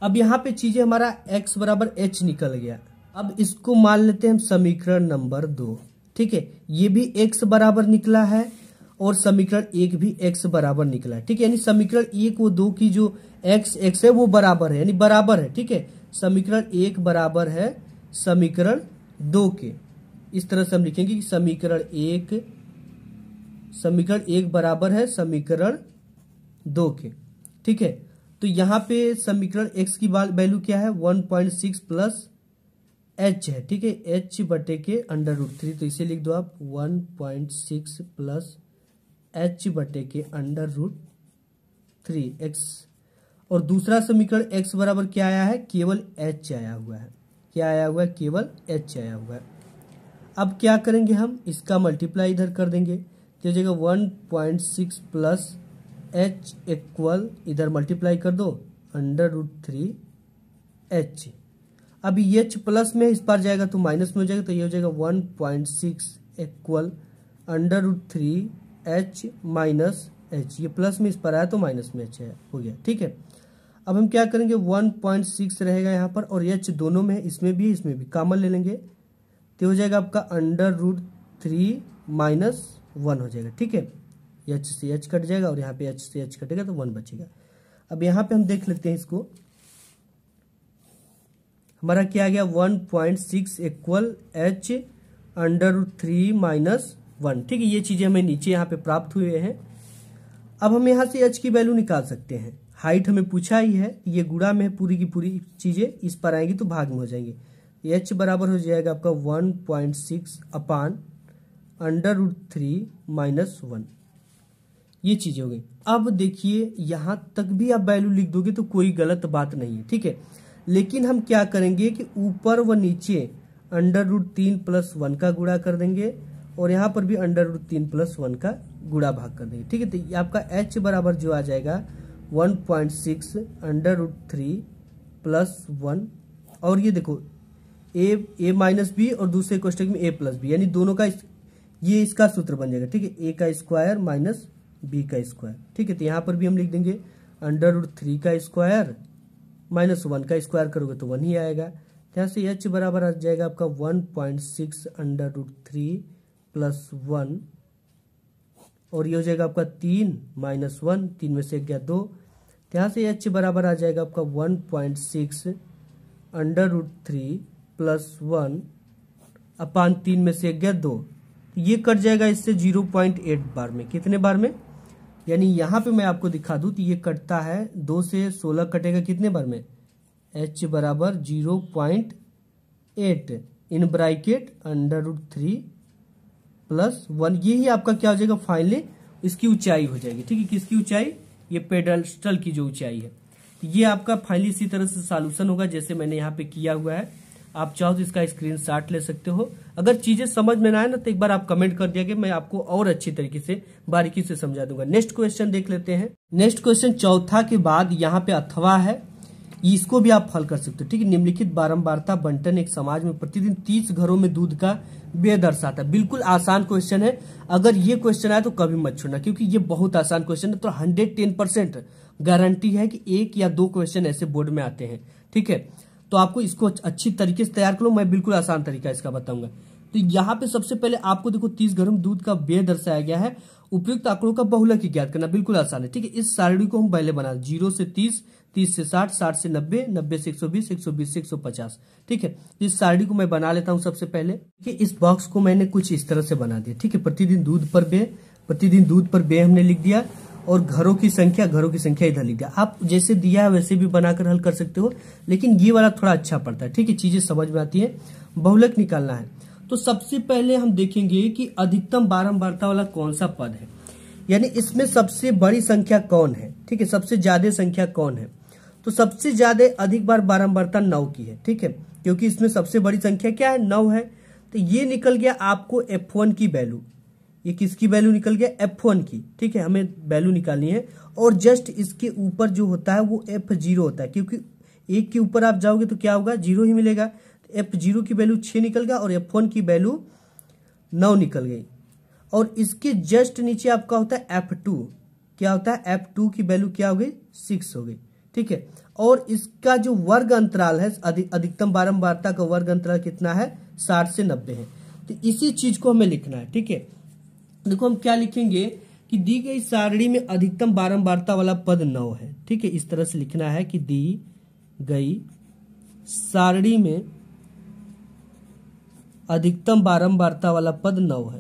अब यहां पे चीजें हमारा एक्स बराबर एच निकल गया अब इसको मान लेते हैं हम समीकरण नंबर दो ठीक है ये भी एक्स बराबर निकला है और समीकरण एक भी एक्स बराबर निकला है ठीक है यानी समीकरण एक वो दो की जो x x है वो बराबर है यानी बराबर है ठीक है समीकरण एक बराबर है समीकरण दो के इस तरह से हम लिखेंगे कि समीकरण एक समीकरण एक बराबर है समीकरण दो के ठीक है तो यहां पे समीकरण एक्स की वैल्यू क्या है one point six plus H है ठीक है एच बटे के अंडर रूट थ्री तो इसे लिख दो आप one point six plus H बटे के अंडर रूट थ्री एक्स और दूसरा समीकरण एक्स बराबर क्या आया है केवल एच आया हुआ है क्या आया हुआ है केवल एच आया हुआ है अब क्या करेंगे हम इसका मल्टीप्लाई इधर कर देंगे तो जगह one point six plus H equal इधर मल्टीप्लाई कर दो अंडर रूट थ्री एच अब एच प्लस में इस पार जाएगा तो माइनस में हो जाएगा तो ये हो जाएगा one point six equal under root three H minus H ये प्लस में इस पर आया तो माइनस में एच है हो गया ठीक है अब हम क्या करेंगे वन पॉइंट सिक्स रहेगा यहाँ पर और एच दोनों में इसमें भी इसमें भी कामन ले लेंगे तो हो जाएगा आपका under root three minus one हो जाएगा ठीक है एच से एच कट जाएगा और यहाँ पे एच से एच कटेगा तो वन बचेगा अब यहाँ पे हम देख लेते हैं इसको हमारा क्या आ गया one point six equal H under three minus one ठीक है ये चीज़ें हमें नीचे यहाँ पे प्राप्त हुए हैं अब हम यहाँ से एच की वैल्यू निकाल सकते हैं हाइट हमें पूछा ही है ये गुड़ा में पूरी की पूरी चीज़ें इस पर आएंगी तो भाग में हो जाएंगे एच बराबर हो जाएगा आपका one point six upon under root three minus one ये चीज़ें हो गई अब देखिए यहां तक भी आप वैल्यू लिख दोगे तो कोई गलत बात नहीं है ठीक है लेकिन हम क्या करेंगे कि ऊपर व नीचे अंडर रूट तीन प्लस वन का गुड़ा कर देंगे और यहाँ पर भी अंडर रूट तीन प्लस वन का गुड़ा भाग कर देंगे ठीक है तो आपका एच बराबर जो आ जाएगा one point six under root three plus one और ये देखो ए ए माइनस बी और दूसरे क्वेश्चन में ए प्लस बी यानी दोनों का इस, ये इसका सूत्र बन जाएगा ठीक है ए का स्क्वायर माइनस बी का स्क्वायर ठीक है तो यहां पर भी हम लिख देंगे अंडर रूट थ्री का स्क्वायर माइनस वन का स्क्वायर करोगे तो वन ही आएगा यहाँ से एच बराबर आ जाएगा आपका one point six under root three plus one और ये हो जाएगा आपका तीन माइनस वन तीन में से एक गया दो यहाँ से एच बराबर आ जाएगा आपका one point six under root three plus one upon तीन में से एक गया दो ये कट जाएगा इससे जीरो पॉइंट एट बार में कितने बार में यानी यहाँ पे मैं आपको दिखा दू तो ये कटता है दो से सोलह कटेगा कितने बार में एच बराबर zero point eight in bracket under root three plus one ये ही आपका क्या हो जाएगा फाइनली इसकी ऊंचाई हो जाएगी ठीक है किसकी ऊंचाई ये स्टल की जो ऊंचाई है ये आपका फाइनली इसी तरह से सॉल्यूशन होगा जैसे मैंने यहाँ पे किया हुआ है आप चाहो तो इसका स्क्रीन ले सकते हो अगर चीजें समझ में ना आए ना तो एक बार आप कमेंट कर दिया कि मैं आपको और अच्छी तरीके से बारीकी से समझा दूंगा नेक्स्ट क्वेश्चन देख लेते हैं नेक्स्ट क्वेश्चन चौथा के बाद यहाँ पे अथवा है इसको भी आप हल कर सकते हो ठीक है निम्नलिखित बारंबारता बंटन एक समाज में प्रतिदिन तीस घरों में दूध का व्यय दर्शाता है बिल्कुल आसान क्वेश्चन है अगर ये क्वेश्चन आए तो कभी मत छोड़ना क्योंकि ये बहुत आसान क्वेश्चन है तो हंड्रेड टेन परसेंट गारंटी है कि एक या दो क्वेश्चन ऐसे बोर्ड में आते हैं ठीक है तो आपको इसको अच्छी तरीके से तैयार करो मैं बिल्कुल आसान तरीका इसका बताऊंगा तो यहाँ पे सबसे पहले आपको देखो तीस गर्म दूध का व्यय दर्शाया गया है उपयुक्त आंकड़ों का बहुलक ज्ञात करना बिल्कुल आसान है ठीक है इस सारणी को हम पहले बना जीरो से तीस तीस से साठ साठ से नब्बे नब्बे से एक सौ बीस एक सौ बीस से एक सौ पचास ठीक है तो इस सारणी को मैं बना लेता हूँ सबसे पहले कि इस बॉक्स को मैंने कुछ इस तरह से बना दिया ठीक है प्रतिदिन दूध पर बे प्रतिदिन दूध पर बे हमने लिख दिया और घरों की संख्या घरों की संख्या इधर लिख दिया आप जैसे दिया है वैसे भी बनाकर हल कर सकते हो लेकिन ये वाला थोड़ा अच्छा पड़ता है ठीक है चीजें समझ में आती है बहुलक निकालना है तो सबसे पहले हम देखेंगे कि अधिकतम बारंबारता वाला कौन सा पद है यानी इसमें सबसे बड़ी संख्या कौन है ठीक है सबसे ज्यादा संख्या कौन है तो सबसे ज्यादा अधिक बार बारंबारता नौ की है ठीक है क्योंकि इसमें सबसे बड़ी संख्या क्या है नौ है तो ये निकल गया आपको एफ वन की वैल्यू ये किसकी वैल्यू निकल गया एफ वन की ठीक है हमें वैल्यू निकालनी है और जस्ट इसके ऊपर जो होता है वो एफ जीरो होता है क्योंकि एक के ऊपर आप जाओगे तो क्या होगा जीरो ही मिलेगा एफ जीरो की वैल्यू छः निकल गया और एफ वन की वैल्यू नौ निकल गई और इसके जस्ट नीचे आपका होता है एफ टू क्या होता है एफ टू की वैल्यू क्या हो गई सिक्स हो गई ठीक है और इसका जो वर्ग अंतराल है अधिकतम बारंबारता का वर्ग अंतराल कितना है साठ से नब्बे है तो इसी चीज को हमें लिखना है ठीक है देखो हम क्या लिखेंगे कि दी गई सारणी में अधिकतम बारंबारता वाला पद नौ है ठीक है इस तरह से लिखना है कि दी गई सारणी में अधिकतम बारंबारता वाला पद नौ है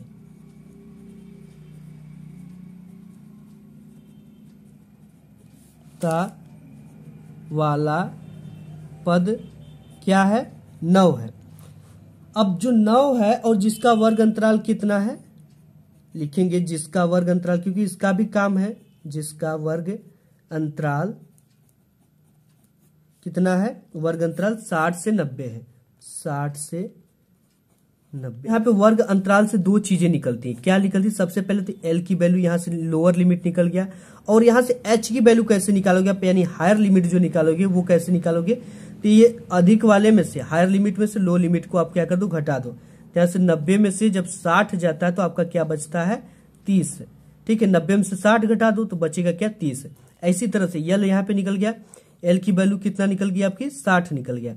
ता वाला पद क्या है नौ है अब जो नौ है और जिसका वर्ग अंतराल कितना है लिखेंगे जिसका वर्ग अंतराल क्योंकि इसका भी काम है जिसका वर्ग अंतराल कितना है वर्ग अंतराल साठ से नब्बे है साठ से नब्बे यहाँ पे वर्ग अंतराल से दो चीजें निकलती हैं क्या निकलती है सबसे पहले तो एल की वैल्यू यहाँ से लोअर लिमिट निकल गया और यहाँ से एच की वैल्यू कैसे निकालोगे आप यानी हायर लिमिट जो निकालोगे वो कैसे निकालोगे तो ये अधिक वाले में से हायर लिमिट में से लो लिमिट को आप क्या कर दो घटा दो यहाँ से नब्बे में से जब साठ जाता है तो आपका क्या बचता है तीस ठीक है नब्बे में से साठ घटा दो तो बचेगा क्या तीस ऐसी तरह से यल यहाँ पे निकल गया एल की वैल्यू कितना निकल गया आपकी साठ निकल गया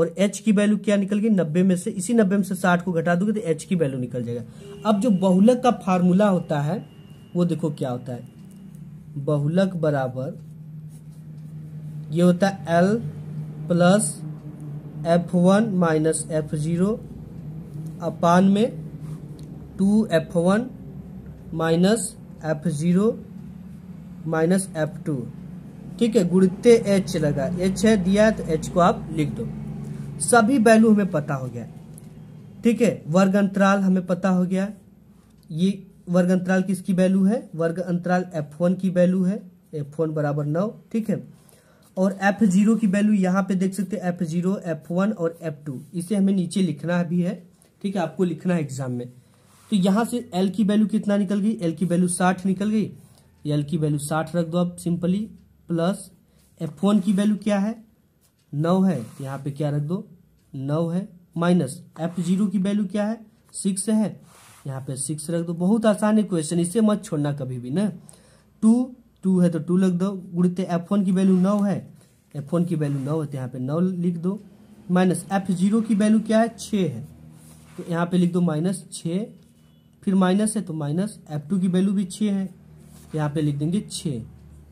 और एच की वैल्यू क्या निकल गई नब्बे में से इसी नब्बे में से साठ को घटा दोगे तो एच की वैल्यू निकल जाएगा अब जो बहुलक का फार्मूला होता है वो देखो क्या होता है बहुलक बराबर ये होता है L plus F one minus F zero upon में two F one minus F zero minus F two ठीक है गुड़ते एच लगा एच है दिया है तो एच को आप लिख दो सभी वैल्यू हमें पता हो गया ठीक है वर्ग अंतराल हमें पता हो गया ये वर्ग अंतराल किसकी वैल्यू है वर्ग अंतराल एफ वन की वैल्यू है एफ वन बराबर नौ ठीक है और एफ जीरो की वैल्यू यहाँ पे देख सकते हैं एफ जीरो एफ वन और एफ टू इसे हमें नीचे लिखना भी है ठीक है आपको लिखना है एग्जाम में तो यहां से एल की वैल्यू कितना निकल गई एल की वैल्यू साठ निकल गई एल की वैल्यू साठ रख दो आप सिंपली प्लस एफ वन की वैल्यू क्या है नौ है यहाँ पे क्या रख दो नौ है माइनस एफ जीरो की वैल्यू क्या है सिक्स है यहाँ पे सिक्स रख दो बहुत आसान है क्वेश्चन इसे मत छोड़ना कभी भी ना टू टू है तो टू रख दो गुड़ते एफ वन की वैल्यू नौ है एफ वन की वैल्यू नौ है तो यहाँ पे नौ लिख दो माइनस एफ जीरो की वैल्यू क्या है छः है तो यहाँ पे लिख दो माइनस छ फिर माइनस है तो माइनस एफ टू की वैल्यू भी छ है यहाँ पे लिख देंगे छ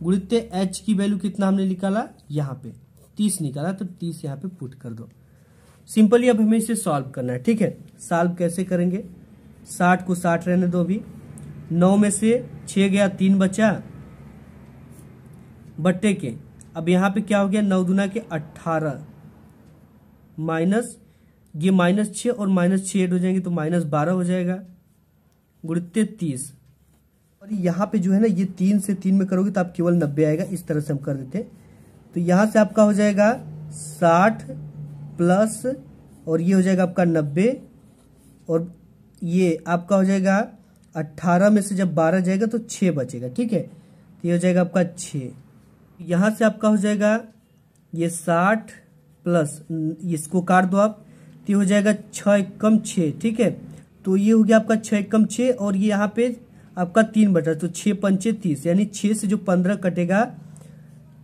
गुणित एच की वैल्यू कितना हमने निकाला यहाँ पे तीस निकाला तो तीस यहाँ पे पुट कर दो सिंपली अब हमें इसे सॉल्व करना है ठीक है सॉल्व कैसे करेंगे साठ को साठ रहने दो अभी नौ में से छ गया तीन बचा बट्टे के अब यहाँ पे क्या हो गया नौ दुना के अट्ठारह माइनस ये माइनस छः और माइनस छः एड हो जाएंगे तो माइनस बारह हो जाएगा गुणित्य तीस और यहाँ पे जो है ना ये तीन से तीन में करोगे तो आप केवल नब्बे आएगा इस तरह से हम कर देते तो यहाँ से आपका हो जाएगा साठ प्लस और ये हो जाएगा आपका नब्बे और ये आपका हो जाएगा अट्ठारह में से जब बारह जाएगा तो छः बचेगा ठीक है तो ये हो जाएगा आपका छः यहाँ से आपका हो जाएगा ये साठ प्लस इसको काट दो आप तो हो जाएगा छ कम छ ठीक है तो ये हो गया आपका छ कम छ और ये यहाँ पे आपका तीन बटा तो छः पंचे तीस यानी छः से जो पंद्रह कटेगा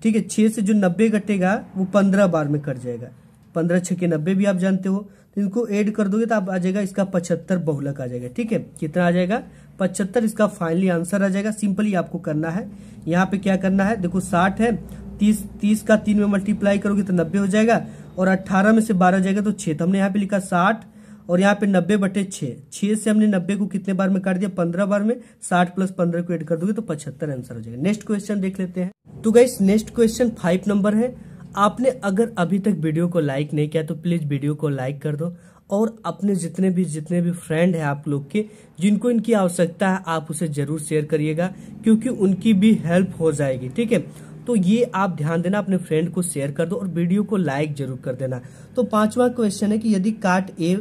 ठीक है छः से जो नब्बे कटेगा वो पंद्रह बार में कट जाएगा पंद्रह छः के नब्बे भी आप जानते हो तो इनको ऐड कर दोगे तो आप आ जाएगा इसका पचहत्तर बहुलक आ जाएगा ठीक है कितना आ जाएगा पचहत्तर इसका फाइनली आंसर आ जाएगा सिंपली आपको करना है यहाँ पे क्या करना है देखो साठ है तीस तीस का तीन में मल्टीप्लाई करोगे तो नब्बे हो जाएगा और अट्ठारह में से बारह जाएगा तो छः तो हमने यहाँ पे लिखा साठ और यहाँ पे नब्बे बटे छः छः से हमने नब्बे को कितने बार में काट दिया पंद्रह बार में साठ प्लस पंद्रह को एड कर दोगे तो पचहत्तर आंसर हो जाएगा नेक्स्ट क्वेश्चन देख लेते हैं तो गाइस नेक्स्ट क्वेश्चन फाइव नंबर है आपने अगर अभी तक वीडियो को लाइक नहीं किया तो प्लीज़ वीडियो को लाइक कर दो और अपने जितने भी जितने भी फ्रेंड हैं आप लोग के जिनको इनकी आवश्यकता है आप उसे ज़रूर शेयर करिएगा क्योंकि उनकी भी हेल्प हो जाएगी ठीक है तो ये आप ध्यान देना अपने फ्रेंड को शेयर कर दो और वीडियो को लाइक जरूर कर देना तो पांचवा क्वेश्चन है कि यदि काट ए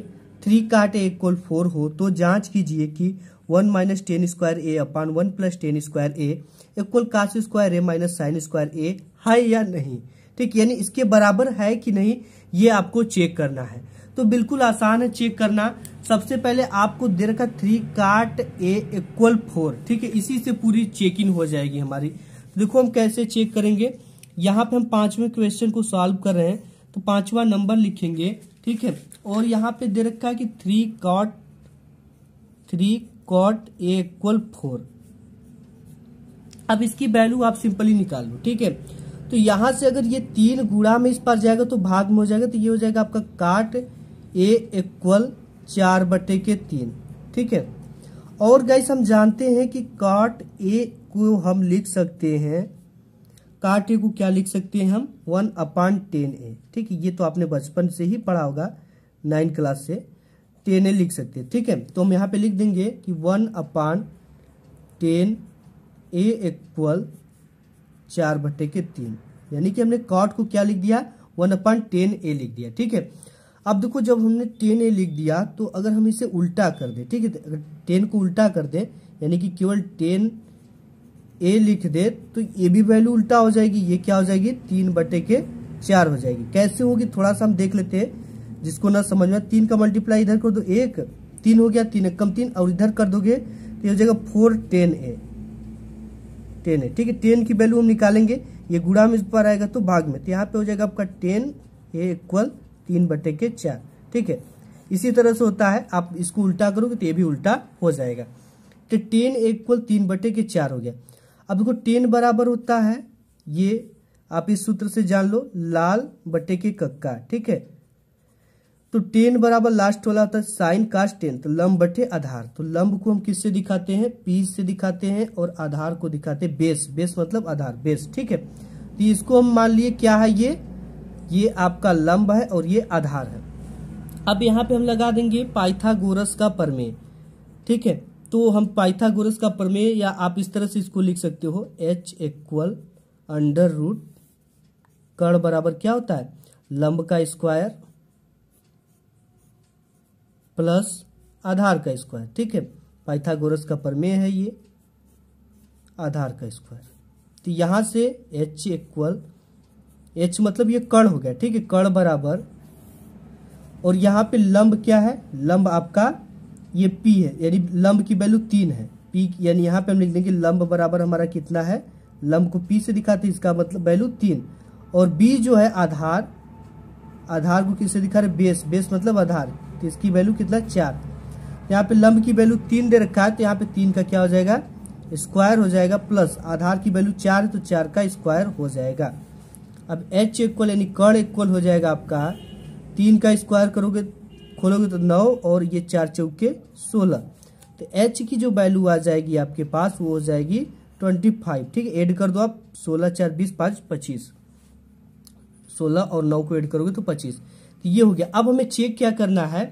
थ्री काट ए इक्वल फोर हो तो जांच कीजिए कि one minus tan square A upon one plus tan square A equal cos square A minus sine square A है या नहीं ठीक यानी इसके बराबर है कि नहीं ये आपको चेक करना है तो बिल्कुल आसान है चेक करना सबसे पहले आपको दे रखा थ्री काट ए इक्वल फोर ठीक है इसी से पूरी चेकिंग हो जाएगी हमारी देखो हम कैसे चेक करेंगे यहाँ पे हम पांचवें क्वेश्चन को सॉल्व कर रहे हैं तो पांचवा नंबर लिखेंगे ठीक है और यहाँ पे दे रखा है कि three cot three cot equal four अब इसकी वैल्यू आप सिंपली निकाल लो ठीक है तो यहां से अगर ये तीन गुड़ा में इस पर जाएगा तो भाग में हो जाएगा तो ये हो जाएगा आपका काट ए इक्वल चार बटे के तीन ठीक है और गाइस हम जानते हैं कि काट ए को हम लिख सकते हैं काट ए को क्या लिख सकते हैं हम वन अपान टेन ए ठीक है ये तो आपने बचपन से ही पढ़ा होगा नाइन क्लास से टेन ए लिख सकते हैं ठीक है तो हम यहाँ पे लिख देंगे कि one upon tan A equal चार बटे के तीन यानी कि हमने काट को क्या लिख दिया वन अपान टेन ए लिख दिया ठीक है अब देखो जब हमने टेन ए लिख दिया तो अगर हम इसे उल्टा कर दें ठीक है अगर टेन को उल्टा कर दें यानी कि केवल टेन ए लिख दे तो ये भी वैल्यू उल्टा हो जाएगी ये क्या हो जाएगी तीन बटे के चार हो जाएगी कैसे होगी थोड़ा सा हम देख लेते हैं जिसको ना समझ में तीन का मल्टीप्लाई इधर कर दो एक तीन हो गया तीन एक कम तीन और इधर कर दोगे तो ये हो जाएगा four tan A tan A ठीक है टेन की वैल्यू हम निकालेंगे ये गुड़ा में पर आएगा तो भाग में तो यहाँ पे हो जाएगा आपका टेन ए इक्वल तीन बटे के चार ठीक है इसी तरह से होता है आप इसको उल्टा करोगे तो ये भी उल्टा हो जाएगा तो टेन इक्वल तीन बटे के चार हो गया अब देखो टेन बराबर होता है ये आप इस सूत्र से जान लो लाल बटे के कक्का ठीक है तो टेन बराबर लास्ट वाला होता है साइन कास्ट टेन तो लंब बटे आधार तो लंब को हम किससे दिखाते हैं पी से दिखाते हैं और आधार को दिखाते हैं बेस बेस मतलब आधार बेस ठीक है तो इसको हम मान लिए क्या है ये ये आपका लंब है और ये आधार है अब यहाँ पे हम लगा देंगे पाइथागोरस का परमे ठीक है तो हम पाइथागोरस का प्रमेय या आप इस तरह से इसको लिख सकते हो एच इक्वल अंडर रूट कर्ण बराबर क्या होता है लंब का स्क्वायर प्लस आधार का स्क्वायर ठीक है पाइथागोरस का प्रमेय है ये आधार का स्क्वायर तो यहां से एच इक्वल एच मतलब ये कर्ण हो गया ठीक है कर्ण बराबर और यहां पे लंब क्या है लंब आपका ये पी है यानी लंब की वैल्यू तीन है पी यानी यहाँ पे हम लिख देंगे लंब बराबर हमारा कितना है लंब को पी से दिखाते हैं इसका मतलब वैल्यू तीन और बी जो है आधार आधार को किससे दिखा रहे बेस बेस मतलब आधार तो इसकी वैल्यू कितना चार यहाँ पे लंब की वैल्यू तीन दे रखा है तो यहाँ पे तीन का क्या हो जाएगा स्क्वायर हो जाएगा प्लस आधार की वैल्यू चार है तो चार का स्क्वायर हो जाएगा अब एच इक्वल यानी कर्ण इक्वल हो जाएगा आपका तीन का स्क्वायर करोगे खोलोगे तो नौ और ये चार चौके सोलह तो एच की जो वैल्यू आ जाएगी आपके पास वो हो जाएगी ट्वेंटी फाइव ठीक है ऐड कर दो आप सोलह चार बीस पाँच पच्चीस सोलह और नौ को ऐड करोगे तो पच्चीस तो ये हो गया अब हमें चेक क्या करना है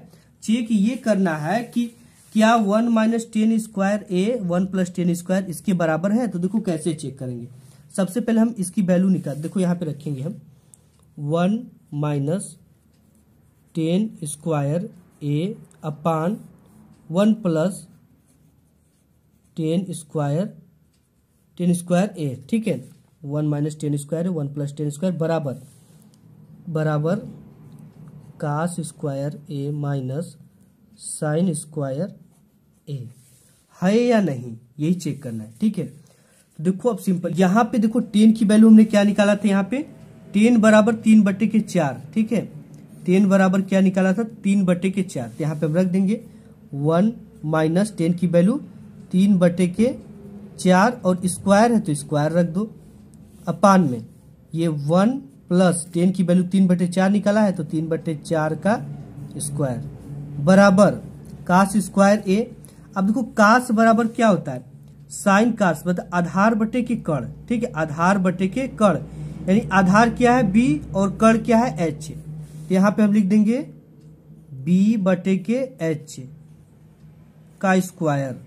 चेक ये करना है कि क्या one minus tan square A one plus tan square इसके बराबर है तो देखो कैसे चेक करेंगे सबसे पहले हम इसकी वैल्यू निकाल देखो यहाँ पे रखेंगे हम one minus tan square A upon one plus tan square tan square A ठीक है one minus tan square one plus tan square बराबर बराबर cos square A minus sine square A है या नहीं यही चेक करना है ठीक है तो देखो अब सिंपल यहाँ पे देखो टेन की वैल्यू हमने क्या निकाला था यहाँ पे टेन बराबर तीन बटे के चार ठीक है टेन बराबर क्या निकाला था तीन बटे के चार तो यहाँ पे हम रख देंगे वन माइनस टेन की वैल्यू तीन बटे के चार और स्क्वायर है तो स्क्वायर रख दो अपान में ये वन प्लस टेन की वैल्यू तीन बटे चार निकाला है तो तीन बटे चार का स्क्वायर बराबर काश स्क्वायर ए अब देखो काश बराबर क्या होता है साइन काश मतलब आधार बटे के कड़ ठीक है आधार बटे के कड़ यानी आधार क्या है बी और कड़ क्या है एच यहाँ पे हम लिख देंगे बी बटे के एच का स्क्वायर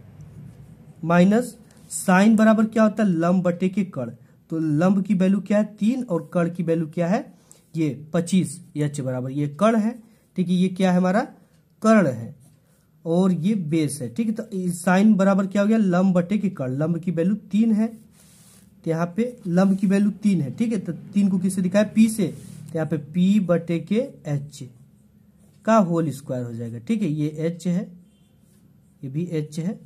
माइनस साइन बराबर क्या होता है लंब बटे के कड़ तो लंब की वैल्यू क्या है तीन और कड़ की वैल्यू क्या है ये पच्चीस एच बराबर ये कड़ है ठीक है ये क्या है हमारा कर्ण है और ये बेस है ठीक है तो साइन बराबर क्या हो गया लंब बटे के कड़ लंब की वैल्यू तीन है तो यहाँ पे लंब की वैल्यू तीन है ठीक है तो तीन को किससे दिखाया पी से तो यहाँ पे पी बटे के एच का होल स्क्वायर हो जाएगा ठीक है ये एच है ये भी एच है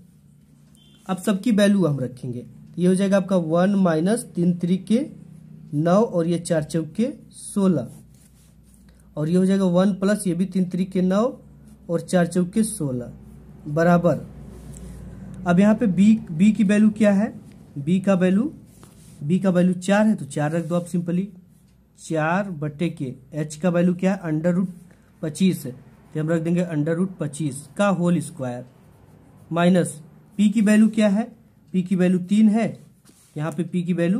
अब सबकी वैल्यू हम रखेंगे ये हो जाएगा आपका वन माइनस तीन त्री के नौ और ये चार चौक के सोलह और ये हो जाएगा वन प्लस ये भी तीन त्री के नौ और चार चौक के सोलह बराबर अब यहाँ पे बी बी की वैल्यू क्या है बी का वैल्यू बी का वैल्यू चार है तो चार रख दो आप सिंपली चार बटे के एच का वैल्यू क्या है अंडर रूट पच्चीस तो हम रख देंगे अंडर रूट पच्चीस का होल स्क्वायर माइनस पी की वैल्यू क्या है पी की वैल्यू तीन है यहाँ पे पी की वैल्यू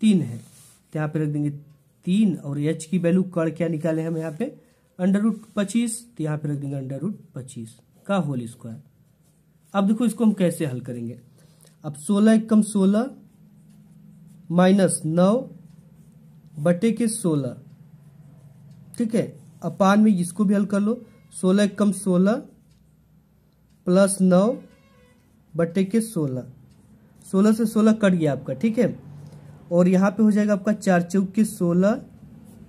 तीन है तो यहाँ पे रख देंगे तीन और एच की वैल्यू कर क्या निकाले हम यहाँ पे अंडर रूट पच्चीस तो यहाँ पे रख देंगे अंडर रूट पच्चीस का होल स्क्वायर अब देखो इसको हम कैसे हल करेंगे अब सोलह एक कम सोलह माइनस नौ बटे के सोलह ठीक है अपान में इसको भी हल कर लो सोलह कम सोलह प्लस नौ बटे के सोलह सोलह से सोलह कट गया आपका ठीक है और यहाँ पे हो जाएगा आपका चार चौक के सोलह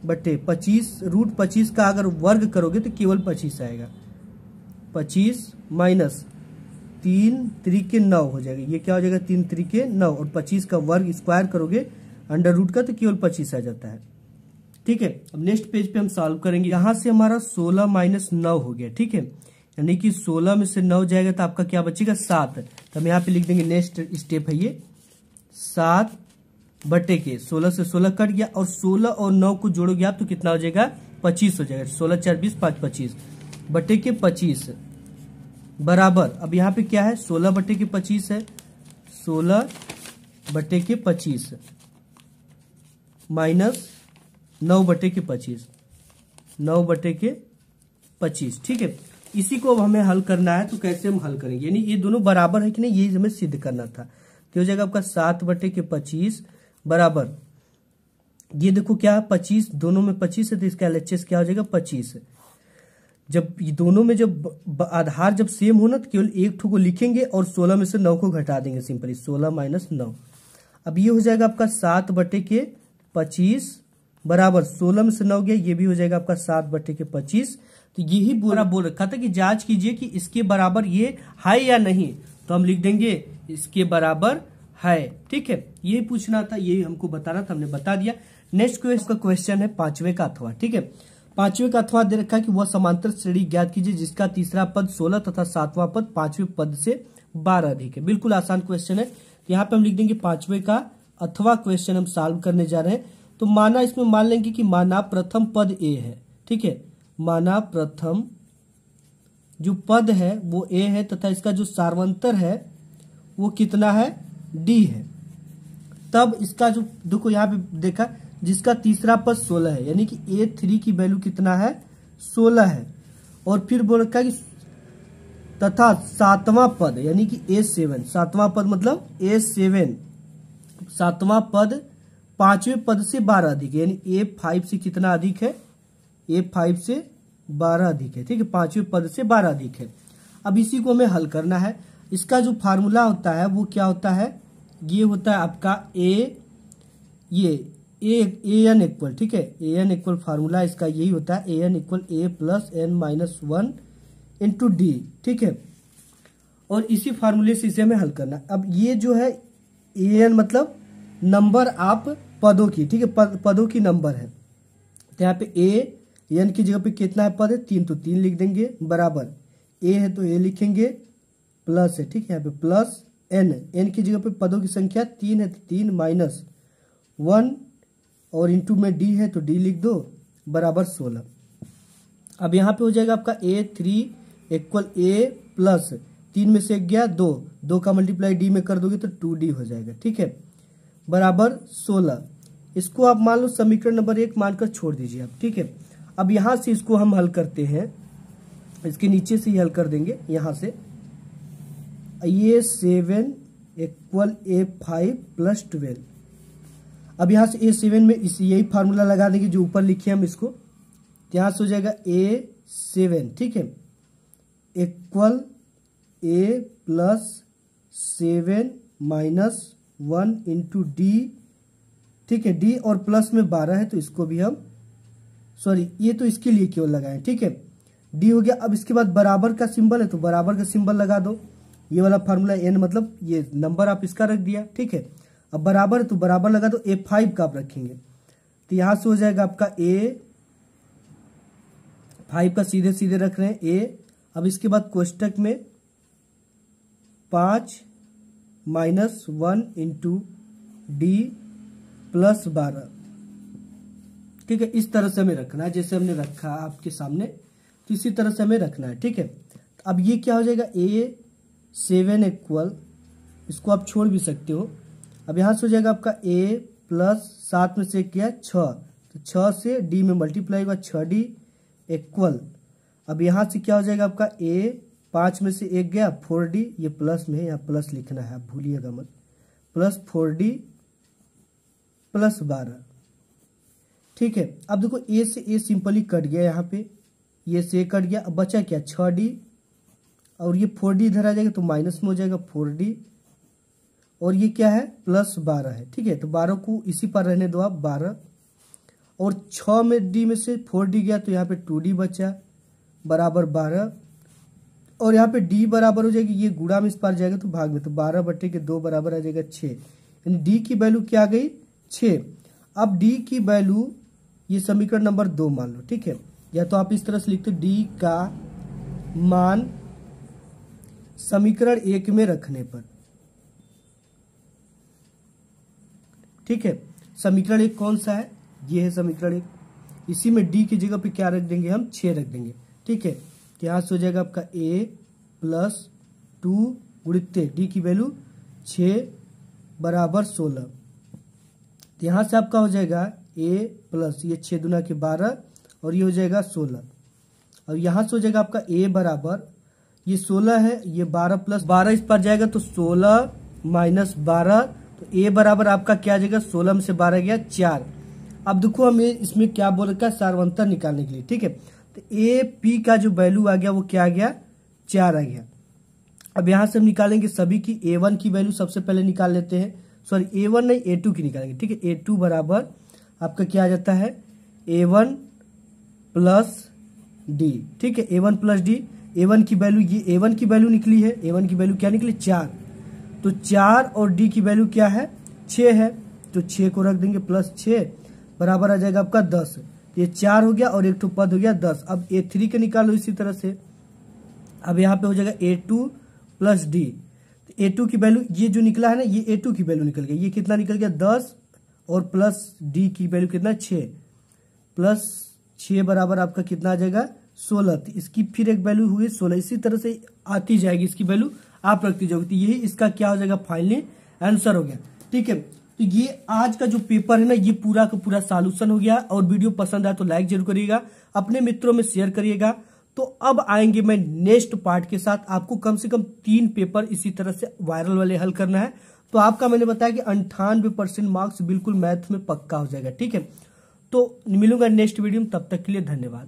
बटे पच्चीस रूट पच्चीस का अगर वर्ग करोगे तो केवल पच्चीस आएगा पच्चीस माइनस तीन त्रिके नौ हो जाएगा ये क्या हो जाएगा तीन त्रिके नौ और पच्चीस का वर्ग स्क्वायर करोगे अंडर रूट का तो केवल पच्चीस आ जाता है ठीक है अब नेक्स्ट पेज पे हम सॉल्व करेंगे यहां से हमारा सोलह माइनस नौ हो गया ठीक है यानी कि सोलह में से नौ जाएगा तो आपका क्या बचेगा सात तो हम यहाँ पे लिख देंगे नेक्स्ट स्टेप है ये सात बटे के सोलह से सोलह कट गया और सोलह और नौ को जोड़ोगे आप तो कितना हो जाएगा पच्चीस हो जाएगा सोलह चार बीस पांच पच्चीस बटे के पच्चीस बराबर अब यहाँ पे क्या है सोलह बटे के पच्चीस है सोलह बटे के पच्चीस माइनस नौ बटे के पच्चीस नौ बटे के पच्चीस ठीक है इसी को अब हमें हल करना है तो कैसे हम हल करेंगे यानी ये दोनों बराबर है कि नहीं ये हमें सिद्ध करना था तो हो जाएगा आपका सात बटे के पच्चीस बराबर ये देखो क्या पच्चीस दोनों में पच्चीस है तो इसका एलएचएस क्या हो जाएगा पच्चीस जब दोनों में जब आधार जब सेम हो ना तो केवल एक ठो को लिखेंगे और सोलह में से नौ को घटा देंगे सिंपली सोलह माइनस नौ अब ये हो जाएगा आपका सात बटे के पच्चीस बराबर सोलह में से नौ गया ये भी हो जाएगा आपका सात बटे के पच्चीस तो यही बोरा बोल रखा था कि जांच कीजिए कि इसके बराबर ये है या नहीं तो हम लिख देंगे इसके बराबर है ठीक है ये पूछना था यही हमको बताना था हमने बता दिया नेक्स्ट क्वेश्चन का क्वेश्चन है पांचवे का अथवा ठीक है पांचवे का अथवा दे रखा है कि वह समांतर श्रेणी ज्ञात कीजिए जिसका तीसरा पद सोलह तथा सातवां पद पांचवें पद से बारह अधिक है बिल्कुल आसान क्वेश्चन है यहाँ पे हम लिख देंगे पांचवे का अथवा क्वेश्चन हम सॉल्व करने जा रहे हैं तो माना इसमें मान लेंगे कि माना प्रथम पद ए है ठीक है माना प्रथम जो पद है वो ए है तथा इसका जो सार्वंतर है वो कितना है डी है तब इसका जो देखो यहां पे देखा जिसका तीसरा पद सोलह है यानी कि ए थ्री की वैल्यू कितना है सोलह है और फिर बोल रखा कि तथा सातवां पद यानी कि ए सेवन सातवां पद मतलब ए सेवन सातवां पद पांचवें पद से बारह अधिक है यानी ए फाइव से कितना अधिक है ए फाइव से बारह अधिक है ठीक है पांचवें पद से बारह अधिक है अब इसी को हमें हल करना है इसका जो फार्मूला होता है वो क्या होता है ये होता है आपका ए ये ए ए एन इक्वल ठीक है ए एन इक्वल फार्मूला इसका यही होता है A N equal A plus N minus one into D ठीक है और इसी फार्मूले से इसे हमें हल करना अब ये जो है ए एन मतलब नंबर आप पदों की ठीक है पदों की नंबर है तो यहाँ पे ए एन की जगह पे कितना है पद है तीन तो तीन लिख देंगे बराबर ए है तो ए लिखेंगे प्लस है ठीक है यहाँ पे प्लस एन एन की जगह पे पदों की संख्या तीन है तो तीन माइनस वन और इंटू में डी है तो डी लिख दो बराबर सोलह अब यहाँ पे हो जाएगा आपका A three equal A plus तीन में से गया दो दो का मल्टीप्लाई डी में कर दोगे तो टू डी हो जाएगा ठीक है बराबर सोलह इसको आप मान लो समीकरण नंबर एक मानकर छोड़ दीजिए आप ठीक है अब यहां से इसको हम हल करते हैं इसके नीचे से ही हल कर देंगे यहां से ये seven equal A five plus twelve अब यहां से ए सेवन में इस यही फार्मूला लगा देंगे जो ऊपर लिखे हम इसको तो यहां से हो जाएगा ए सेवन ठीक है equal A plus seven minus one into D ठीक है डी और प्लस में बारह है तो इसको भी हम सॉरी ये तो इसके लिए केवल लगाए ठीक है डी हो गया अब इसके बाद बराबर का सिंबल है तो बराबर का सिंबल लगा दो ये वाला फार्मूला एन मतलब ये नंबर आप इसका रख दिया ठीक है अब बराबर है तो बराबर लगा दो ए फाइव का आप रखेंगे तो यहां से हो जाएगा आपका ए फाइव का सीधे सीधे रख रहे हैं ए अब इसके बाद कोष्टक में पांच minus one into D plus बारह ठीक है इस तरह से हमें रखना है जैसे हमने रखा आपके सामने तो इसी तरह से हमें रखना है ठीक है तो अब ये क्या हो जाएगा ए सेवन इक्वल इसको आप छोड़ भी सकते हो अब यहाँ से हो जाएगा आपका ए प्लस सात में से किया छ तो छ से डी में मल्टीप्लाई होगा छ डी इक्वल अब यहाँ से क्या हो जाएगा आपका ए पांच में से एक गया फोर डी ये प्लस में है यहाँ प्लस लिखना है आप भूलिएगा मत प्लस फोर डी प्लस बारह ठीक है अब देखो ए से ए सिंपली कट गया यहाँ पे ये से कट गया अब बचा क्या छ डी और ये फोर डी इधर आ जाएगा तो माइनस में हो जाएगा फोर डी और ये क्या है प्लस बारह है ठीक है तो बारह को इसी पर रहने दो आप बारह और छ में डी में से फोर डी गया तो यहाँ पे टू डी बचा बराबर बारह और यहाँ पे डी बराबर हो जाएगी ये गुड़ा में इस पार जाएगा तो भाग में तो बारह बटे के दो बराबर आ जाएगा छ डी की वैल्यू क्या आ गई छ अब डी की वैल्यू ये समीकरण नंबर दो मान लो ठीक है या तो आप इस तरह से लिखते डी का मान समीकरण एक में रखने पर ठीक है समीकरण एक कौन सा है ये है समीकरण एक इसी में डी की जगह पे क्या रख देंगे हम छ रख देंगे ठीक है तो यहां से हो जाएगा आपका ए प्लस टू गुणित डी की वैल्यू छ बराबर सोलह तो यहां से आपका हो जाएगा ए प्लस ये छह दुना के बारह और ये हो जाएगा सोलह और यहां से हो जाएगा आपका ए बराबर ये सोलह है ये बारह प्लस बारह इस पर जाएगा तो सोलह माइनस बारह तो ए बराबर आपका क्या आ जाएगा सोलह में से बारह गया चार अब देखो हमें इसमें क्या बोल रखा है सार्वंतर निकालने के लिए ठीक है तो ए पी का जो वैल्यू आ गया वो क्या आ गया चार आ गया अब यहां से हम निकालेंगे सभी की ए वन की वैल्यू सबसे पहले निकाल लेते हैं सॉरी ए वन नहीं ए टू की निकालेंगे ठीक है ए टू बराबर आपका क्या आ जाता है ए वन प्लस डी ठीक है A one plus D A one की वैल्यू ये ए वन की वैल्यू निकली है ए वन की वैल्यू क्या निकली चार तो चार और डी की वैल्यू क्या है छ है तो छ को रख देंगे प्लस छ बराबर आ जाएगा आपका दस ये चार हो गया और एक टू पद हो गया दस अब ए थ्री का निकालो इसी तरह से अब यहाँ पे हो जाएगा ए टू प्लस डी तो ए टू की वैल्यू ये जो निकला है ना ये ए टू की वैल्यू निकल गया ये कितना निकल गया दस और प्लस डी की वैल्यू कितना छ प्लस छ बराबर आपका कितना आ जाएगा सोलह तो इसकी फिर एक वैल्यू हुई सोलह इसी तरह से आती जाएगी इसकी वैल्यू आप रखती जाओगी तो यही इसका क्या हो जाएगा फाइनली आंसर हो गया ठीक है तो ये आज का जो पेपर है ना ये पूरा का पूरा सॉल्यूशन हो गया और वीडियो पसंद आया तो लाइक जरूर करिएगा अपने मित्रों में शेयर करिएगा तो अब आएंगे मैं नेक्स्ट पार्ट के साथ आपको कम से कम तीन पेपर इसी तरह से वायरल वाले हल करना है तो आपका मैंने बताया कि अंठानवे परसेंट मार्क्स बिल्कुल मैथ में पक्का हो जाएगा ठीक है तो मिलूंगा नेक्स्ट वीडियो में तब तक के लिए धन्यवाद